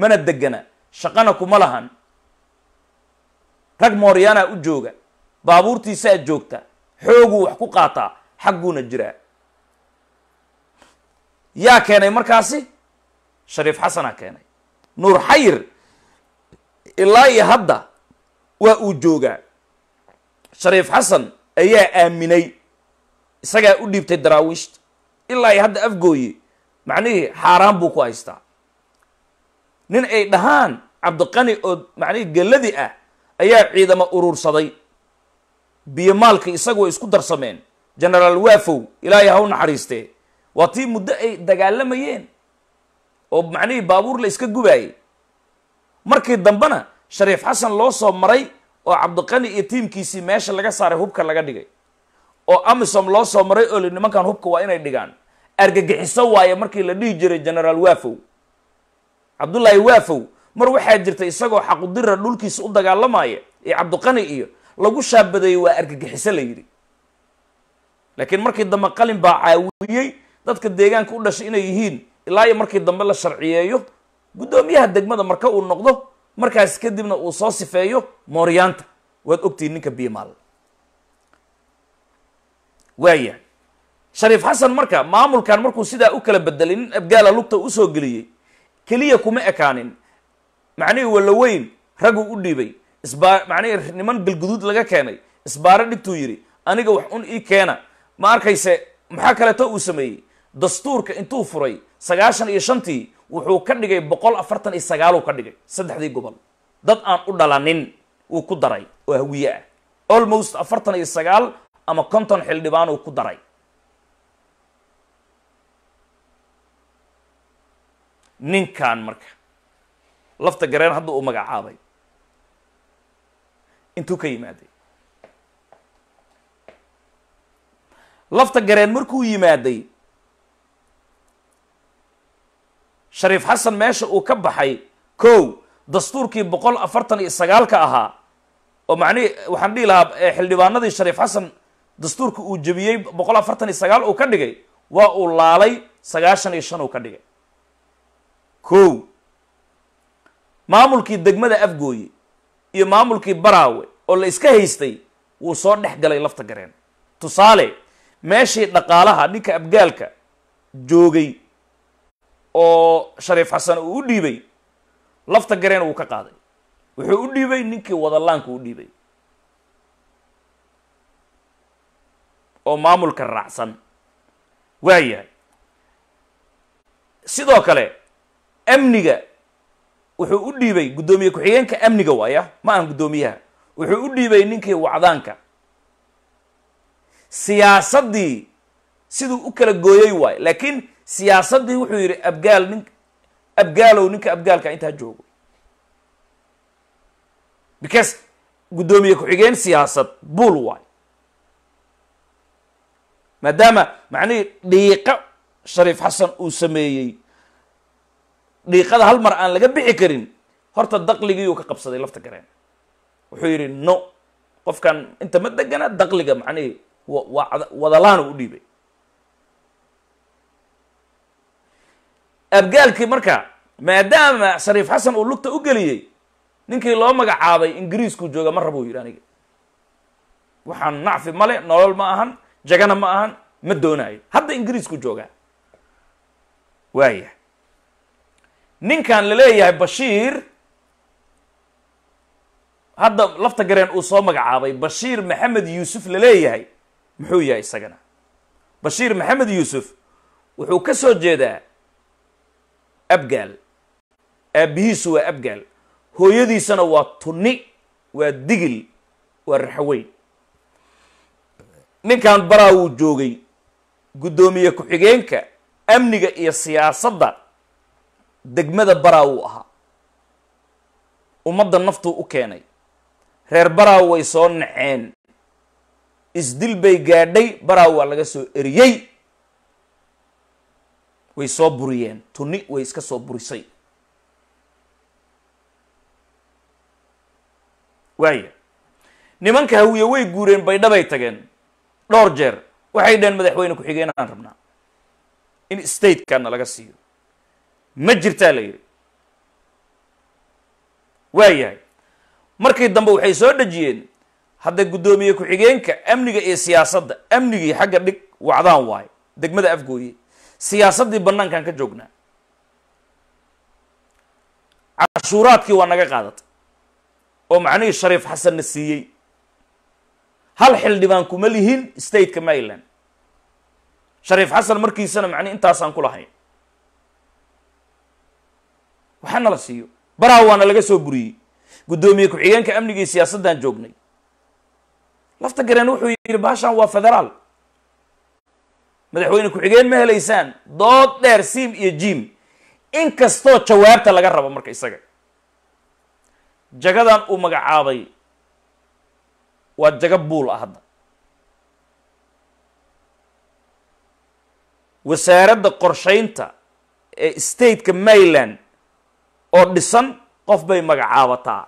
mana degana shaqana kuma lahan rag mooryaanaa u jooga baabuurtiisaa joogta xooguu wax ku qaataa xagguuna jiraa yaa keenay markaasi shariif xasanaa keenay nuur xayir ilaa iyo hadda waa uu joogaa shariif xasan ayaa aaminay isagaa u dhiibtay daraawiishta ilaa iyo hadda afgooye macnihii xaaraan buu ku haystaa nin ay dhahaan cabdiqani oo macnihii galladi ah ayaa ciidamo uruursaday biyo maalka isagu way isku darsameen jenaraal waafow ilaahay ha u naxariistee waa tii muddo ay dagaalamayeen oo macnihii baabuur la iska gubaayey markii dambena shariif xasan loo soo maray oo cabdiqani iyo tiimkiisii meesha laga saaray hubka laga dhigay oo amisom loo soo maray oo li nimankan hubka waa inay dhigaan argagixiso waaye markii la dhihi jiray genaraal waafow cabdullaahi waafow mar waxaa jirta isagoo xaqudira dhulkiisa u dagaalamaya iyo cabdiqani iyo lagu shaabadeeyey waa argagixiso la yidhi laakiin markii dambe qalin baa caawiyey dadka deegaanka u dhashay inay yihiin ilaa iyo markii dambe la sharciyeeyo guddoomiyaha degmada marka uu noqdo markaas kadibna uu soo sifeeyo mooryaanta waad ogtihiin ninka biimaal waaya shariif xasan marka maamulkan markuu sidaa u kala bedelay nin abgaala lugta usoo geliyey keliya kuma ekaanin macnihii walaweyn raguu u dhiibay isbaa niman galguduud laga keenay isbaare dhigtuu yidhi aniga wax un ii keena ma arkayse maxaa kaleeto uu sameeyey dastuurka intuu furay sagaashan iyo shantii wuxuu ka dhigay boqol afartan iyo sagaaluu ka dhigay saddexdii gobol dad aan u dhalanin uu ku daray oo hawiye ah almost afartan iyo sagaal ama konton xildhibaan uu ku daray ninkan marka lafta gareen hadda uu magacaabay intuu ka yimaaday lafta gareen markuu yimaaday shariif xasan meesha uu ka baxay kow dastuurkii boqol afartan iyo sagaalka ahaa oo macnihii waxaan dhihi lahaa xildhibaanadii shariif xasan dastuurka uu jebiyey boqol afartan iyo sagaal uu ka dhigay waa uu laalay sagaashan iyo shan uu ka dhigay kow maamulkii degmada afgooye iyo maamulkii baraawe oo la iska haystay wuu soo dhex galay lafta gareen tusaale meeshii dhaqaalaha ninka abgaalka joogay oo shariif xasan uu u dhiibay lafta gareen uu ka qaaday wuxuu u dhiibay ninkii wadalaanka u dhiibay oo maamulka raacsan waayahay sidoo kale amniga wuxuu u dhiibay guddoomiye ku-xigeenka amniga waaya ma ahan guddoomiyaha wuxuu u dhiibay ninkii wacdaanka siyaasaddii siduu u kala gooyey waay laakiin siyaasaddii wuxuu yidhi abgaal nin abgaalow ninka abgaalka intaa joogo because guddoomiye ku-xigeen siyaasad bull waay maadaama macnihi dhiiqa shariif xasan uu sameeyey dhiiqada hal mar aan laga bixi karin horta daqligiiuu ka qabsaday lafta gareen wuxuu yidhi no qofkan inta ma degana daqliga macnihi macnihii wawadalaan u dhiibay abgaalkii marka maadaama shariif xasan uu lugta u geliyey ninkii loo magacaabay ingiriiskuu jooga ma rabuu yidhi aniga waxaan nacfi male nolol ma ahan jagana ma ahan ma doonayo hadda ingiriiskuu joogaa waaya ninkan laleeyahay bashiir hadda lafta gareen uu soo magacaabay bashiir maxamed yuusuf laleeyahay muxuu yahay isagana bashiir maxamed yuusuf wuxuu ka soo jeedaa abgaal aabbihiisu waa abgaal hooyadiisana waa tunni waa digil waa raxweyn ninkan baraa wuu joogay guddoomiye ku-xigeenka amniga iyo siyaasadda degmada baraa wuu ahaa ummadda naftuu u keenay reer baraa way soo naceen isdil bay gaadhay baraa waa laga soo eriyey way soo buriyeen tuni way iska soo burisay waaya nimanka hawiye way guureen baydhabay tageen dhowr jeer waxay dhaheen madaxweyne ku-xigeenaan rabnaa in statekana laga siiyo ma jirtaa la yidhi waa yahay markii dambe waxay soo dhejiyeen hadda guddoomiye ku-xigeenka amniga iyo siyaasadda amnigii xagga dhig wacdaan waaye degmada afgooye siyaasaddii bannaankaan ka joognaa cashuuraadkii waa naga qaadatay oo macnihii shariif xasanna siiyey hal xildhibaan kuma lihin stateka maryland shariif xasan markiisana macnihi intaasaan ku lahayn waxaana la siiyo baraha waana laga soo buriyey guddoomiye ku-xigeenka amniga iyo siyaasaddaan joognay lafta gareen wuxuu yidhi baashaan waa federaal madaxweyne ku-xigeen ma helaysaan dood dheer sim iyo jim inkastoo jawaabta laga rabo marka isaga jagadan uu magacaabay waa jago buul ah hadda wasaaradda qorshaynta ee stateka maryland oo dhisan qof bay magacaabataa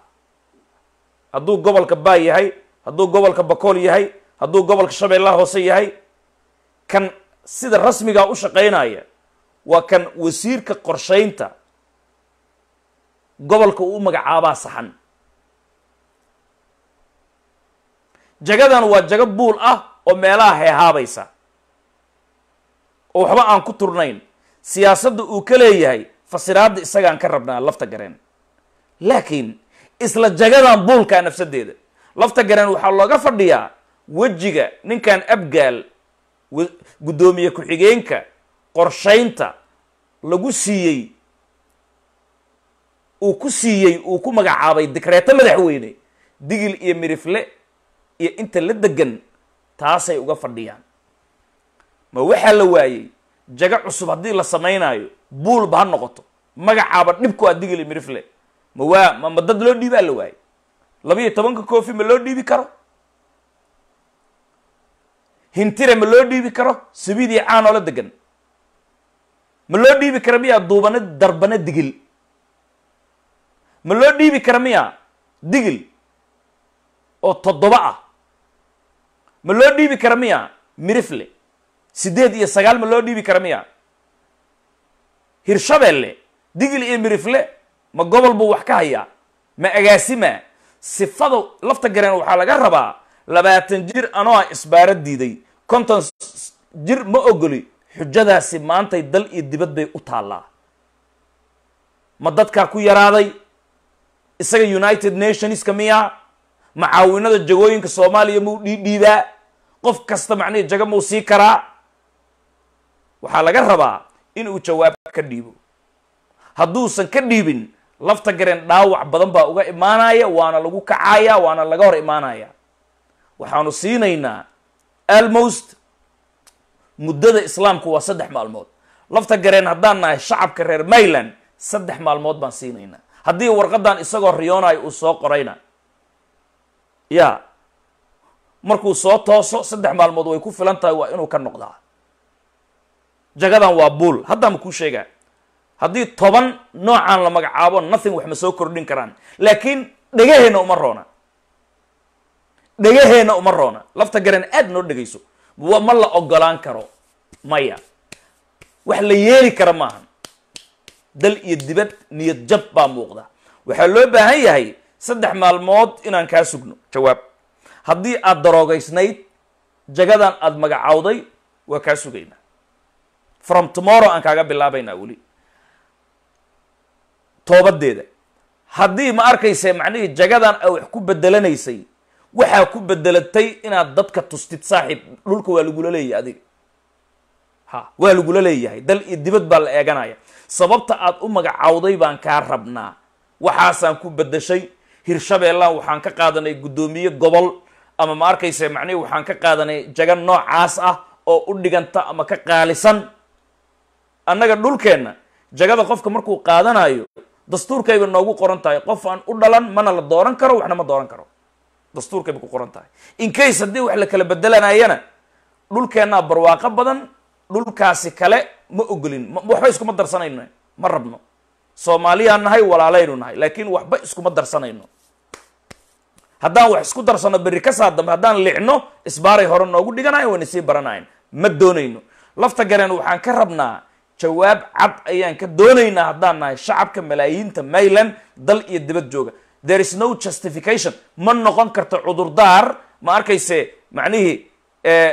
hadduu gobolka baa yahay hadduu gobolka bakool yahay hadduu gobolka shabeellaha hoose yahay kan sida rasmigaa u shaqaynaya waa kan wasiirka qorshaynta gobolka uu magacaabaa saxan jagadan waa jago buul ah oo meelaha heehaabaysa oo waxba aan ku turnayn siyaasadda uu ka leeyahay fasiraadda isagaan ka rabnaa lafta gareen laakiin isla jagadan buulkaa nafsadeeda lafta gareen waxaa looga fadhiyaa wejiga ninkan abgaal guddoomiye ku-xigeenka qorshaynta lagu siiyey uu ku siiyey uu ku magacaabay dekreeto madaxweyne digil iyo mirifle iyo inta la degan taasay uga fadhiyaan ma waxaa la waayey jago cusub haddii la samaynayo buulba ha noqoto magacaaba dhibku a ah digil iyo mirifle ma waa ma ma dad loo dhiibaa la waayey labiiyo tobanka coofi ma loo dhiibi karo hintire ma loo dhiibi karo sabidii caanoo la degan ma loo dhiibi kara miyaa duubana darbana digil ma loo dhiibi kara miya digil oo toddoba ah ma loo dhiibi kara miyaa mirifle siddeed iyo sagaal ma loo dhiibi kara miyaa hirshabeelle digil iyo mirifle ma gobol buu wax ka hayaa ma agaasima sifada lafta gareen waxaa laga rabaa labaatan jir anoo a ah isbaaro diiday konton jir ma ogoli xujadaasi maantay dal iyo dibad bay u taallaa ma dadkaa ku yaraaday isaga united nationska miyaa macaawinada jagooyinka soomaaliya muu dhiidhiibaa qof kasta macnihii jaga muu sii karaa waxaa laga rabaa inuu jawaab ka dhiibo hadduusan ka dhiibin lafta gareen dhaawac badan baa uga imaanaya waana lagu kacaayaa waana laga hor imaanaya waxaanu siinaynaa almost muddada islaamku waa saddex maalmood lafta gareen haddaan nahay shacabka reer mayland saddex maalmood baan siinaynaa haddii warqaddan isagoo riyoonayo uu soo qorayna ya markuu soo tooso saddex maalmood way ku filan tahay waa inuu ka noqdaa jagadan waa buol haddaama kuu sheegaa haddii toban noocaan la magacaabo nothing wax ma soo kordhin karaan laakiin dhegaheenna uma roona dhegaheenna uma roona lafta garan aad noo dhegayso ma la ogolaan karo maya wax la yeeli kara maahan dal iyo dibad niyad jab baa muuqda waxaa loo baahan yahay saddex maalmood inaan kaa sugno jawaab haddii aad daroogaysnayd jagadan aada magacowday waa kaa sugaynaa from tomorrow aan kaaga bilaabaynaa weli toobaddeeda haddii ma arkaysee macnihii jagadan ay wax ku beddelanaysay waxaa ku bedelatay inaad dadka tustid saaxiib dhulka waa lagula leeyahay adiga ha waa lagula leeyahay dal iyo dibad baa la eeganaya sababta aad u magacowday baan kaa rabnaa waxaasaan ku bedeshay hirshabeellaan waxaan ka qaadanay guddoomiye gobol ama ma arkayse macnihi waxaan ka qaadanay jagan noocaas ah oo u dhiganta ama ka qaalisan annaga dhulkeenna jagada qofka markuu qaadanayo dastuurkayba noogu qoran tahay qof aan u dhalan mana la dooran karo waxna ma dooran karo dastuurkayba ku qoran tahay in haddii wax la kala bedelanayana dhulkeennaa barwaaqo badan dhulkaasi kale ma ogolin waxba iskuma darsanayno ma rabno soomaaliyaan nahay walaalaynu nahay laakiin waxba iskuma darsanayno haddaan wax isku darsano beri kasaa dambe haddaan licno isbaaray hore noogu dhiganayan wayna sii baranayn ma doonayno lafta gareen waxaan ka rabnaa jawaab cad ayaan ka doonaynaa haddaan nahay shacabka malaayiinta maylan dal iyo dibad jooga there is no justification ma noqon karta cudurdaar ma arkayse macnihii eh, eh,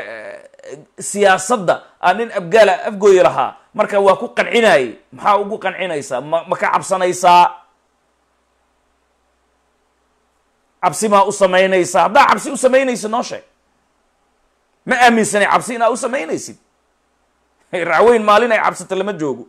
siyaasadda aan nin abgaala afgooyi lahaa marka waa ku qancinayay maxaa ugu qancinaysaa ma ma ka cabsanaysaa cabsi maa u samaynaysaa haddaa cabsi u samaynaysid noo sheeg ma aaminsanay cabsi inaa u samaynaysid raaweyn maalin ay cabsata lama joogo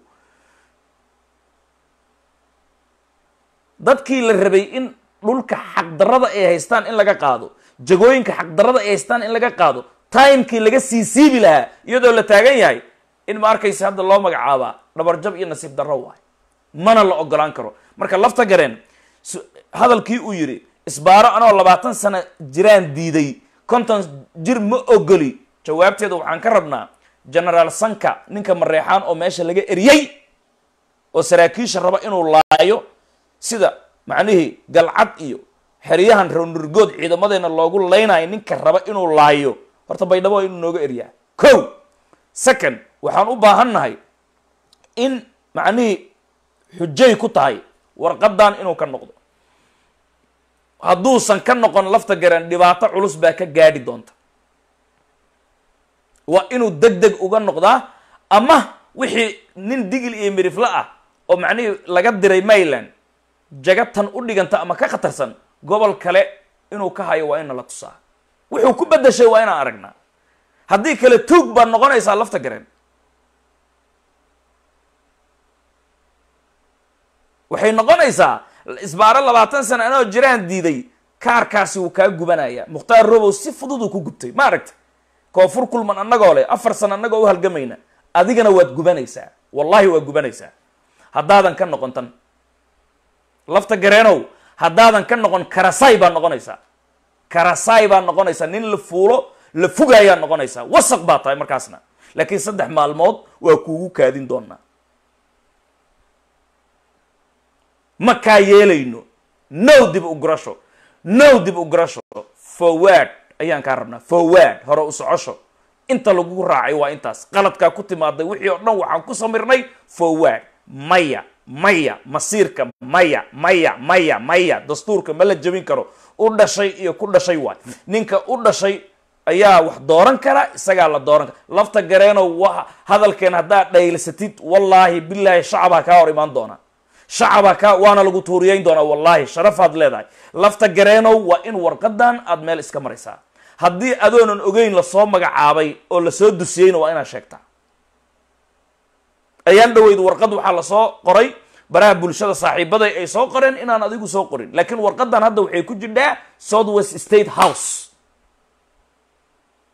dadkii la rabay in dhulka xaqdarada ay haystaan in laga qaado jagooyinka xaqdarada ay haystaan in laga qaado timekii laga sii siibi lahaa iyadoo la taagan yahay in ma arkaysa hadda loo magacaabaa dhabarjab iyo nasiib darro waay mana la ogolaan karo marka lafta gareen hadalkii uu yidhi isbaaro anoo labaatan sano jiraan diiday konton jir ma ogoli jawaabteeda waxaan ka rabnaa genaraal sanka ninka mareexaan oo meesha laga eriyey oo saraakiisha raba inuu laayo sida macnihii galcad iyo xeryahan rawnurgood ciidamadeena loogu laynayo ninka raba inuu laayo horta baydhabo waa inuu nooga eryaa kow second waxaan u baahan nahay in macnihii xujay ku tahay warqaddan inuu ka noqdo hadduusan ka noqon lafta garan dhibaato culus baa ka gaadhi doonta waa inuu deg deg uga noqdaa ama wixii nin digil iyo mirifla ah oo macnihii laga diray mailand jagatan u dhiganta ama ka khatarsan gobol kale inuu ka hayo waa in la tusaa wuxuu ku bedeshay waa inaan aragnaa haddii kale tuug baad noqonaysaa lafta gareen waxay noqonaysaa isbaaro labaatan sana anoo jiraan diiday kaarkaasi wuu kaa gubanayaa mukhtaar robow si fududuu ku gubtay ma aragta koonfur kulman annagoo leh afar san annagoo u halgamayna adigana waad gubanaysaa wallaahi waad gubanaysaa haddaadan ka noqontan lafta gareenow haddaadan ka noqon karasay baa noqonaysaa karasay baa noqonaysaa nin la fuulo la fogaayaad noqonaysaa wasaq baa tahay markaasna laakiin saddex maalmood waa kuugu kaadin doonaa ma kaa yeelayno now dib u gurasho now dib u gurasho forward ayaan kaa rabnaa forward hore u socosho inta lagu raacay waa intaas qaladkaa ku timaaday wixii oo dhan waxaan ku samirnay forward maya maya masiirka maya maya maya maya dastuurka ma la jebin karo u dhashay iyo ku dhashay waay ninka u dhashay ayaa wax dooran kara isagaa la dooran kara lafta gareenow wa hadalkeen haddaad dhaylasatid wallaahi bilaahi shacabaa kaa hor imaan doonaa shacabaa kaa waana lagu tuuriyeyn doonaa wallaahi sharafaad leedahay lafta gareenow waa in warqadan aad meel iska maraysaa haddii adoonan ogeyn lasoo magacaabay oo lasoo dusiyeyna waa inaad sheegtaa ayaan dhaweyd warqad waxaa lasoo qoray baraha bulshada saaxiibaday ay soo qoreen inaan adigu soo qorin laakiin warqaddan hadda waxay ku jirtaa south west state house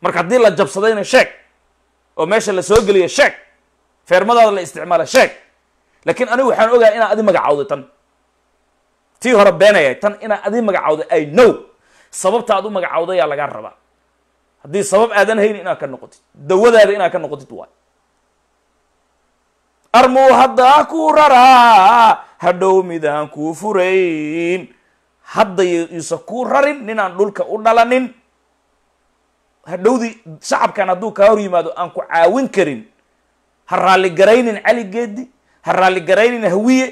marka haddii la jabsadayna sheeg oo meesha lasoo geliya sheeg feermadaada la isticmaala sheeg laakiin anigu waxaan ogahay inaa adi magacawday tan tii hore beenayay tan inaa adi magacawday i know sababta aad u magacawdayaa lagaa rabaa haddii sabab aadan hayn inaad ka noqotid dawadaada inaad ka noqotid waay armuu haddaa kuu raraa hadhow midaan kuu furayn hadda yuusan kuu rarin ninaan dhulka u dhalanin hadhowdii shacabkan hadduu kaa hor yimaado aan ku caawin karin ha raalligaraynin cali geedi ha raalligaraynin hawiye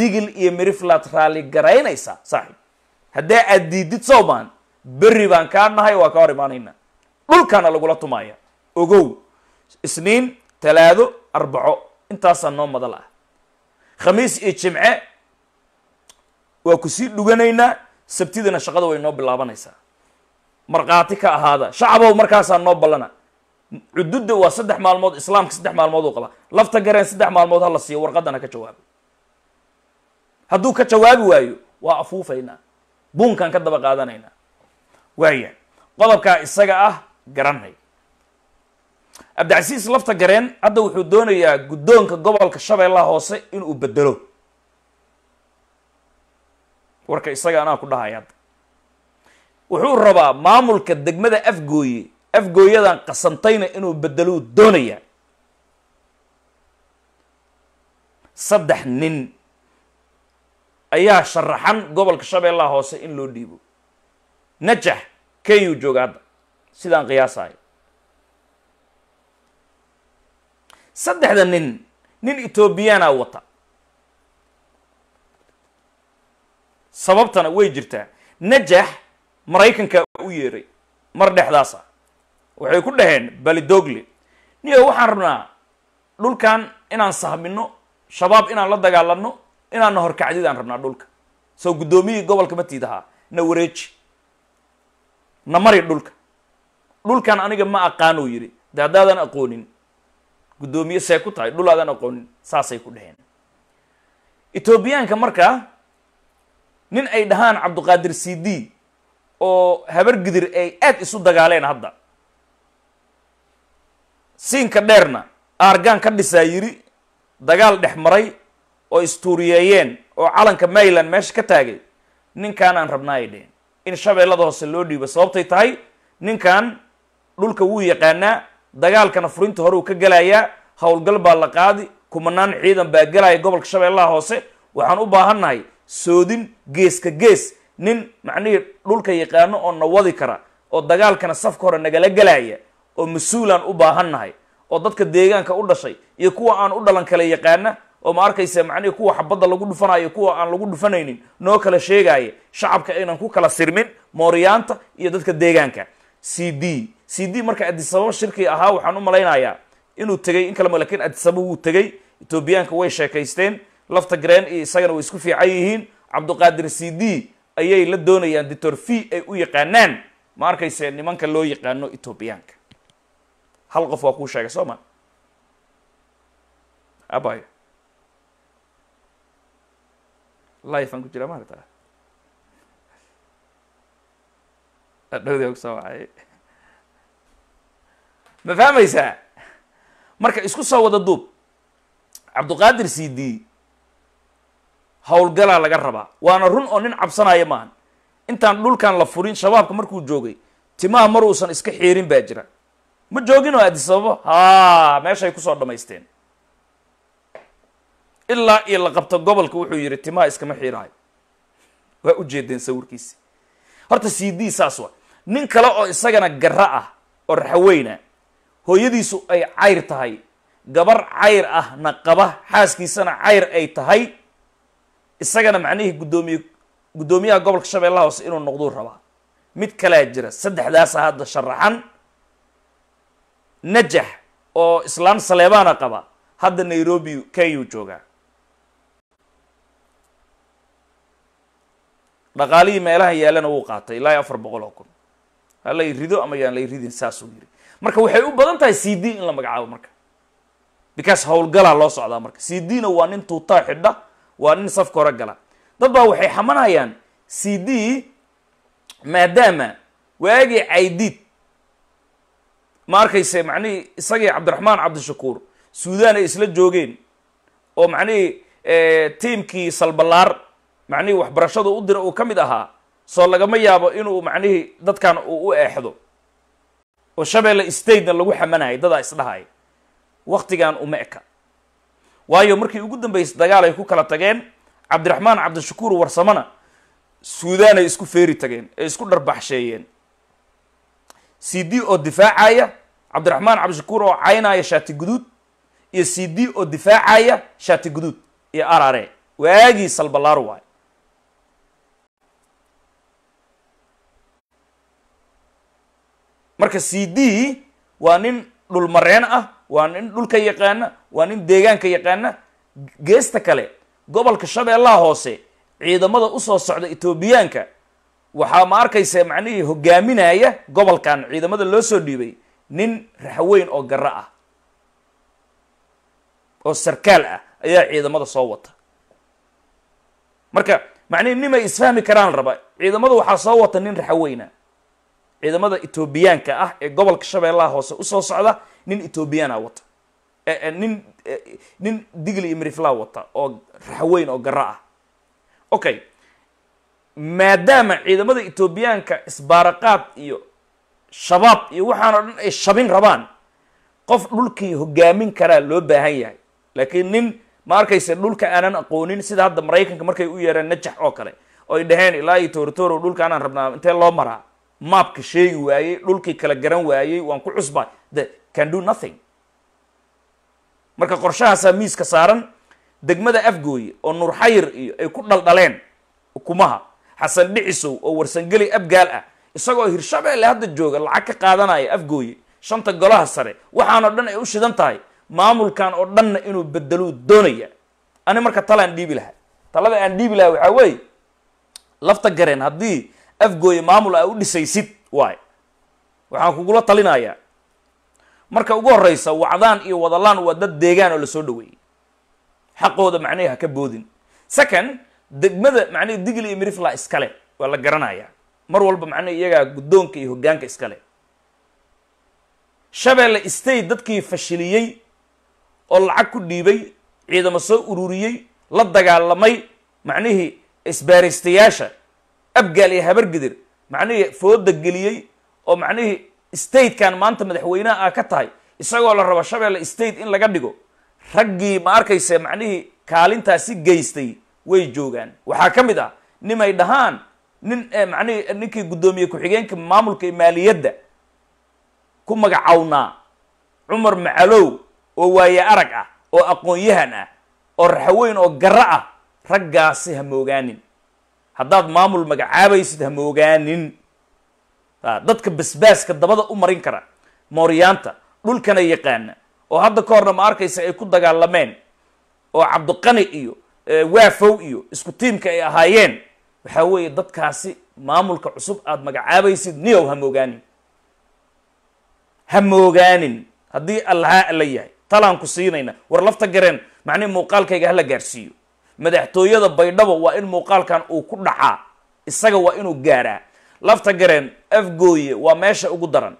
digil iyo miriflaad garaynaysa saaxib haddaa aad diidid soomaan berri baan kaa nahay waa ka hor imaanaynaa dhulkaana lagula tumaaya ogow isniin talaado arbaco intaasaa noo madal ah khamiis iyo jimce waa ku sii dhuganaynaa sabtidina shaqada way noo bilaabanaysaa markhaati ka ahaada shacabow markaasaa noo ballana cududda waa saddex maalmood islaamka saddex maalmood u qabaa lafta gareen saddex maalmood hala siiyo warqadana ka jawaabo hadduu ka jawaabi waayo waa afuufaynaa buunkan ka daba qaadanaynaa waaya qodobkaa isaga ah garanay cabdicasiis lafta gareen hadda wuxuu doonayaa guddoonka gobolka shabeellaha hoose inuu bedelo warka isaga anaa ku dhahay hadda wuxuu rabaa maamulka degmada afgooye afgooyadan qasantayna inuu bedeluu doonayaa saddex nin ayaa sharaxan gobolka shabeellaha hoose in loo dhiibo najax keyuu jooga hadda sidaan qiyaasayo saddexda nin nin etoobiyaana wata sababtana way jirtaa najax maraykanka u yeeray mar dhexdaas ah waxay ku dhaheen balidogle niyo waxaan rabnaa dhulkan inaan sahmino shabaab inaan la dagaalano inaanna horkacdidaan rabnaa dhulka soo guddoomiyihii gobolka matiid ahaa na wareeji na mari dhulka dhulkan aniga ma aqaanuu yidhi de haddaadan aqoonin guddoomiye see ku tahay dhul aadan aqoonin saasay ku dhaheen etoobiyaanka markaa nin ay dhahaan cabduqaadir c oo habargidir ay aada isu dagaaleen hadda siinka dheerna aargaan ka dhisaa yiri dagaal dhex maray oo istuuriyeeyeen oo calanka mayland meesha ka taagay ninkaanaan rabnaa ay dheheen in shabeellada hoose loo dhiibo sababtay tahay ninkan dhulka wuu yaqaanaa dagaalkana furinta hore uu ka galayaa howlgal baa la qaadi kumanaan ciidan baa galaya gobolka shabeellaha hoose waxaan u baahannahay soodin geeska gees nin macnihii dhulka yaqaano oo na wadi kara oo dagaalkana safka hore nagala galaya oo mas-uulaan u baahannahay oo dadka deegaanka u dhashay iyo kuwa aan u dhalan kala yaqaana oo ma arkaysa macnihii kuwa xabadda lagu dhufanayo kuwa aan lagu dhufanaynin noo kala sheegaya shacabka aynan ku kala sirmin mooryaanta iyo dadka deegaanka c d cd marka adisababa shirki ahaa waxaan u malaynayaa inuu tegay in kale malakin adisababa wuu tegay etoobiyaanka way sheekaysteen lafta green iyo isagana way isku fiican yihiin cabduqaadir c d ayay la doonayaan dictor v ay u yaqaanaan ma arkayse nimanka loo yaqaano ethoobiyaanka hal qof waa kuu sheegay soo ma abay life aan ku jira maarta adhowda kusoo wacay ma fahmaysaa marka isku soo wada duub cabduqaadir cd howlgalaa laga rabaa waana run oo nin cabsanaya maahan intaan dhulkan la furin shabaabka markuu joogay timaha mar uusan iska xiirin baa jira ma joogin oo adisababo ha meeshay kusoo dhamaysteen ilaa iyo la qabto gobolka wuxuu yidhi timaha iskama xiiraayo waa u jeedeen sawirkiisi horta c d saas wa nin kale oo isagana garra ah oo raxaweyna hooyadiisu ay cayr tahay gabar cayr ahna qaba xaaskiisana cayr ay tahay isagana macnihii guddoomiye guddoomiyaha gobolka shabeellaha hoose inuu noqduu rabaa mid kalea jira saddexdaasa ah hadda sharaxan najax oo islaam saleebaana qaba hadda nairobi kenyuu joogaa dhaqaalihii meelaha yaalana wuu qaatay ilaa afar boqol oo kun ha lay rido ama yaan lay ridin saasuu yiri marka waxay u badan tahay c d in la magacaabo marka because howlgalaa loo socdaa marka c d na waa nin tuutaa xidha waa nin safka hore gala dad baa waxay xamanayaan c d maadaama waagii caydiid ma arkayse macnihii isagii cabdiraxmaan cabdishakuur suudaan ay isla joogeen oo macnihii eh, tiimkii salballaar macnihii waxbarashada u dira uu ka mid ahaa soo lagama yaabo inuu macnihii dadkan uu u eexdo oo shabeelle statena lagu xamanayay dadaa isdhahay waktigan uma eka waayo markii ugu dambeysay dagaal ay ku kala tageen cabdiraxmaan cabdishakuur warsamana suudaan ay isku feeri tageen ay isku dharbaxsheeyeen c d oo difaacaya cabdiraxmaan cabdishakuur oo caynaya shaati guduud iyo c d oo difaacaya shaati guduud iyo r arare waagii salbalaaro waayo marka c d waa nin dhulmareen ah waa nin dhulka yaqaana waa nin deegaanka yaqaana geesta kale gobolka shabeellaha hoose ciidamada usoo socda etoobiyaanka waxaa ma arkaysa macnihii hogaaminaya gobolkan ciidamada loo soo dhiibay nin raxweyn oo garo ah oo sarkaal ah ayaa ciidamada soo wata marka macnihii nin may isfahmi karaan raba ciidamada waxaa soo wata nin raxweyna ciidamada etoobiyaanka ah ee gobolka shabeellaha hoose usoo socda nin etoobiyaana ah wata e, e, nin e, nin digli iyo mirifla wata oo raxweyn oo garo ah okay maadaama ciidamada etoobiyaanka isbaaraqaad iyo shabaab iyo waxaan oo dhan ay shabin rabaan qof dhulkii hogaamin karaa loo baahan yahay laakiin nin ma arkayse dhulka aanan aqoonin sida hadda maraykanka markay u yeereen najax oo kale oo ay dhaheen ilaa iyo toritoro dhulka anaan rabnaa intee loo maraa maabka sheegi waayey dhulkii kala garan waayey waan ku cusbay the can do nothing marka qorshahaasaa miiska saaran degmada afgooye oo nuurxayir iyo ay ku dhaldhaleen ukumaha xasan dhicisow oo warsangeli abgaal ah isagoo hirshabeelle hadda jooga lacag ka qaadanaya afgooye shanta golaha sare waxaano dhan ay u shidan tahay maamulkan oo dhanna inuu bedeluu doonaya ani marka talaan dhiibi lahaa talada aan dhiibi lahaa waxaa weeye lafta gareen haddii afgooye maamul aa u dhisaysid waay waxaan kugula talinayaa marka ugu horeysa wacdaan iyo wadalaan waa dad deegaan oo lasoo dhaweeyey xaqooda macnihii ha ka boodin second degmada macnihi digli iyo mirifla iskale waa la garanayaa mar walba macnihi iyagaa guddoonka iyo hoggaanka iskale shabeelle state dadkii fashiliyey oo lacag ku dhiibay ciidamo soo ururiyey la dagaalamay macnihii isbaaristayaasha abgaal iyo habargidir macnihii fooda geliyey oo macnihii statekan maanta madaxweynaha ah ka tahay isagoo la rabo shabeelle state in laga dhigo raggii ma arkayse macnihii kaalintaasi geystay way joogaan waxaa ka mid ah nimay dhahaan nin eh, macnihii eh, ninkii guddoomiye ku-xigeenka maamulka iyo maaliyadda ku magacawnaa cumar macalow oo waaye arag ah oo aqoon yahan ah oo raxweyn oo garra ah raggaasi ha moogaanin haddaad maamul magacaabaysid ha moogaanin dadka basbaaska dabada u marin kara mooryaanta dhulkana yaqaana oo hadda ka horna ma arkaysa ay ku dagaalameen oo cabdiqani iyo waafow iyo isku tiimka ay ahaayeen waxaa weeye dadkaasi maamulka cusub aada magacaabaysid niyow ha moogaanin ha moogaanin haddii allahaa alla yahay talaan ku siinayna war lafta gareen macnihi muuqaalkayga hala gaarsiiyo madaxtooyada baydhabo waa in muuqaalkan uu ku dhacaa isaga waa inuu gaaraa lafta gareen afgooye waa meesha ugu daran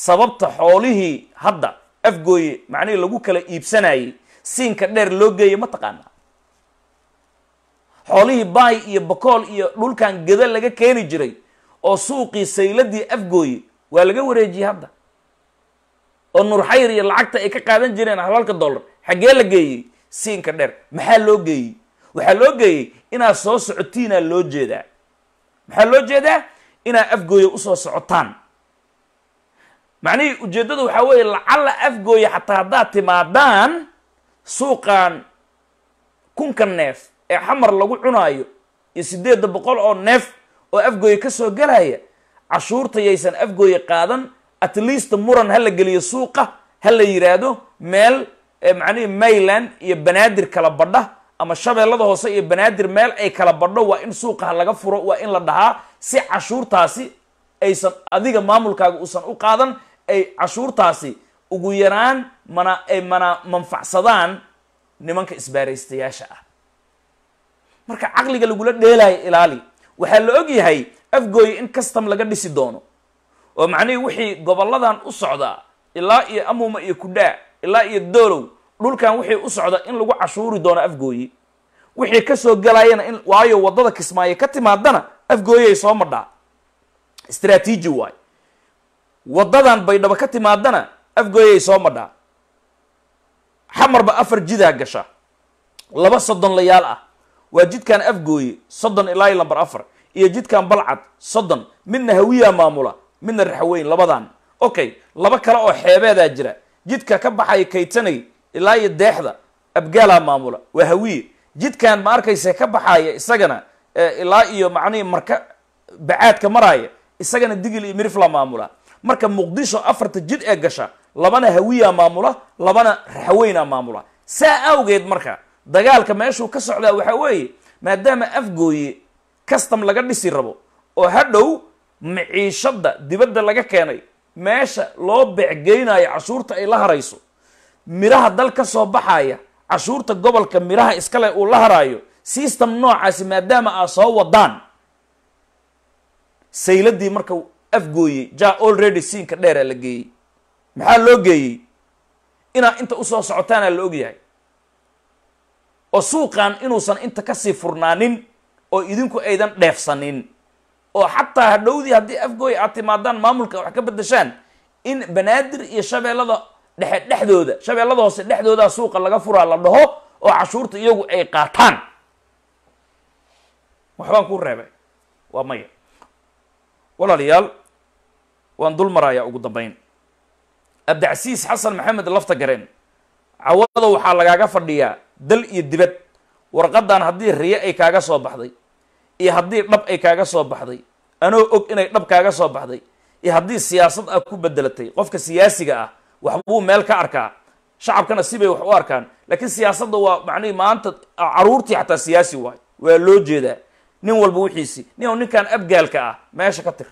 sababta xoolihii hadda afgooye macnihii lagu kala iibsanayay siinka dheer loo geeyay ma taqaanaa xoolihii baay iyo bakool iyo dhulkan geda laga keeni jiray oo suuqii sayladii afgooye waa laga wareejiyey hadda oo nuurxayr iyo lacagta ay ka qaadan jireen halalka dollar xaggee la geeyey siinka dheer maxaa loo geeyey waxaa loo geeyey inaad soo socotiinaa loo jeedaa maxaa loo jeedaa inaad afgooya usoo socotaan macnihii ujeeddadu waxaa weeye lacalla afgooya xataa haddaad timaadaan suuqan kunka neef ee xamar lagu cunaayo iyo siddeedda boqol oo neef oo afgooya ka soo galaya cashuurtayaysan afgooya qaadan at least muran ha la geliyo suuqa ha la yidhaahdo meel eh, macnihii mayland iyo banaadir kala badha ama shabeellada hoose iyo banaadir meel ay kala badho waa in suuqaha laga furo waa in la dhahaa si cashuurtaasi aysan adiga maamulkaaga uusan u qaadan ay cashuurtaasi ugu yaraan mana ay mana manfacsadaan nimanka isbaaraystayaasha ah marka caqliga lagula dheelaayo ilaali waxaa la og yahay afgooye in custom laga dhisi doono oo macnihii wixii gobolladan u socdaa ilaa iyo amuuma iyo kudhaa ilaa iyo doolow dhulkan wixii u socda in lagu cashuuri doono afgooye wixii kasoo galayana in waayo wadada kismaayo ka timaadana afgooyay soo madhaa istraatiiji waayo waddadan baydhabo ka timaadana afgooyay soo madhaa xamarba afar jidaa gasha laba soddonlayaal ah waa jidkan afgooye soddon ilaa iyo lambar afar iyo jidkan balcad soddon midna hawiyaa maamula midna raxweyn labadan okay laba kale oo xeebeedaa jira jidka ka baxay kaytanay ilaa iyo deexda abgaalaa maamula waa hawiye jidkan ma arkayse ka baxaaya isagana ilaa iyo macnihii marka bacaadka maraaya isagana digil iyo mirifla maamula marka muqdisho afarta jid ee gasha labana hawiyaa maamula labana raxaweyna maamula saa awgeed marka dagaalka meeshuu ka socdaa waxaa weeye maadaama afgooye custom laga dhisi rabo oo hadhow maciishadda dibadda laga keenay meesha loo becgeynayo cashuurta ay la harayso miraha dal ka soo baxaya cashuurta gobolka miraha iskale uu la haraayo system noocaasi maadaama aa soo wadaan sayladii marka afgooyey ja already siinka dheeraa la geeyey maxaa loo geeyey inaa inta usoo socotaanaa la og yahay oo suuqan inuusan inta kasii furnaanin oo idinku aydan dheefsanin oo xataa hadhowdii haddii afgooy aad timaadaan maamulka wax ka bedeshaan in banaadir iyo shabeellada dhexe dhexdooda shabeellada hoose dhexdoodaa suuqa laga furaa la dhaho oo cashuurta iyagu ay qaataan waxbaan ku reebay waa maya walaaliyaal waan dul marayaa ugu dambeyn abdicasiis xasan maxamed lafta gareen cawada waxaa lagaaga fadhiyaa dal iyo dibad warqaddan haddii riye ay kaaga soo baxday iyo haddii dhab ay kaaga soo baxday anoo og inay dhab kaaga soo baxday iyo haddii siyaasad aad ah ku bedelatay qofka siyaasiga ah waxbuu meel ka arkaa shacabkana sibay wax u arkaan laakiin siyaasadda waa macnihi maanta caruurtii xataa siyaasi waay waa loo jeedaa nin walba wixiisi nin o ninkan abgaalka ah meesha ka tir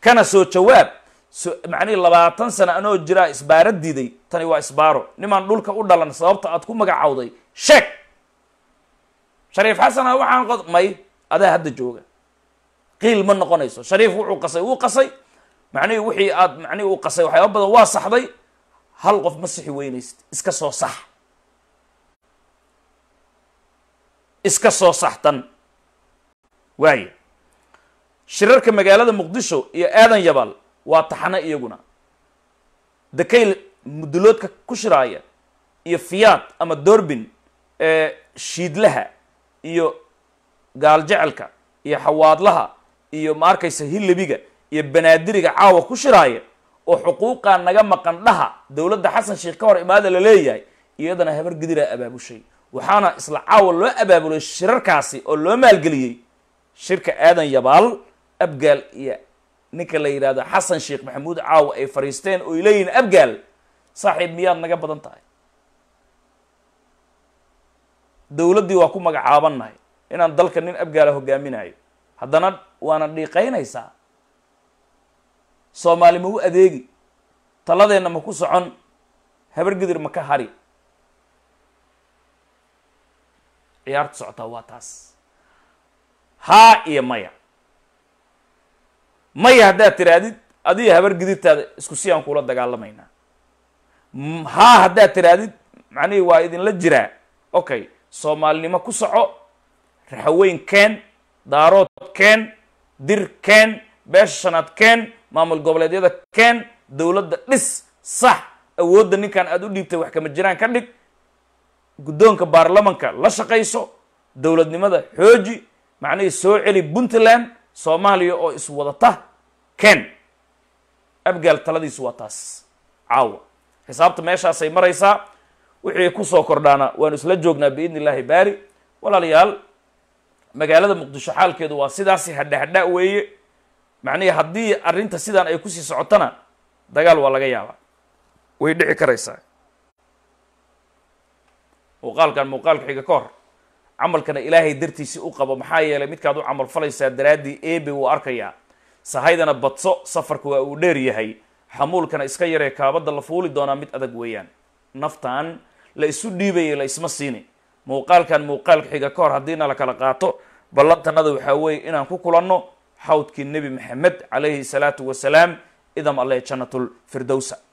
kana soo jawaab macnihi labaatan sano anoo jiraa isbaaro diiday tani waa isbaaro nimaan dhulka u dhalan sababta aad ku magacawday sheeg shariif xasana ah waxaan qod may adaa hadda jooga qiil ma noqonayso shariif wuxuu qasay wuu qasay macnihii wixii aad macnihii u qasay waxyaaba badan waa saxday hal qof ma sixi weynaysid iska soo sax iska soo saxtan waayo shirarka magaalada muqdisho iyo aadan yabal waa taxano iyaguna dakayl muduloodka ku shiraaya iyo fiyaad ama dorbin ee shiidlaha iyo gaaljecelka iyo xawaadlaha iyo ma arkaysa hillabiga iyo banaadiriga caawa ku shiraaya oo xuquuqaa naga maqan dhaha dowladda xasan sheekh ka hor imaada la leeyahay iyadana hebar gidiraa abaabushay waxaana isla caawa loo abaabulay shirarkaasi oo loo maalgeliyey shirka aadan yabaal abgaal iyo ninka la yidhaahdo xasan sheekh maxamuud caawa ay fariisteen oo y leeyihin abgaal saaxiib miyaad naga badan tahay dowladdii waa ku magacaabannahay inaan dalka nin abgaala ah hogaaminayo haddana waana dhiiqaynaysaa soomaali ma u adeegi taladeenna ma ku socon habargidir gidir ma ka hari ciyaarta socotaa waa taas haa iyo maya maya haddaad tirahdid adiga habargidirtaada isku si aan kula dagaalamaynaa haa haddaad tirahdid macnihii waa idinla jiraa okay soomaalinimo ku soco raxaweyn keen daarood keen dir keen beesha shanaad keen maamul goboleedyada keen dowladda dhis sax awoodda ninkan aada u dhiibtay wax kama jiraan ka dhig guddoonka baarlamanka la shaqayso dowladnimada xooji macnihii soo celi puntland soomaaliya oo iswadata ken abgaal taladiisu waa taas caawa xisaabta meeshaasay maraysaa wixii kusoo kordhaana waanu isla joognaa biidni illaahi baari walaalayaal magaalada muqdisho xaalkeedu waa sidaasi hadha hadha weeye macnihii haddii arrinta sidaan ay kusii socotana dagaal waa laga yaabaa way dhici karaysaa muuqaalkan muuqaalka xiga ka hor camalkana ilaahay dartiisii u qabo maxaa yeelay midkaad u camal falaysaa daraaddii eebe wuu arkayaa sahaydana badso safarka waa uu dheer yahay xamuulkana iska yaree kaabadda la fuuli doonaa mid adag weeyaan naftan la isu dhiibaye la isma siini muuqaalkan muuqaalka xiga ka hor haddiina la kala qaato ballantanada waxaa weeye inaan ku kulanno xawdkii nebi maxamed calayhi salaatu wasalaam idam alle jannatul firdowsa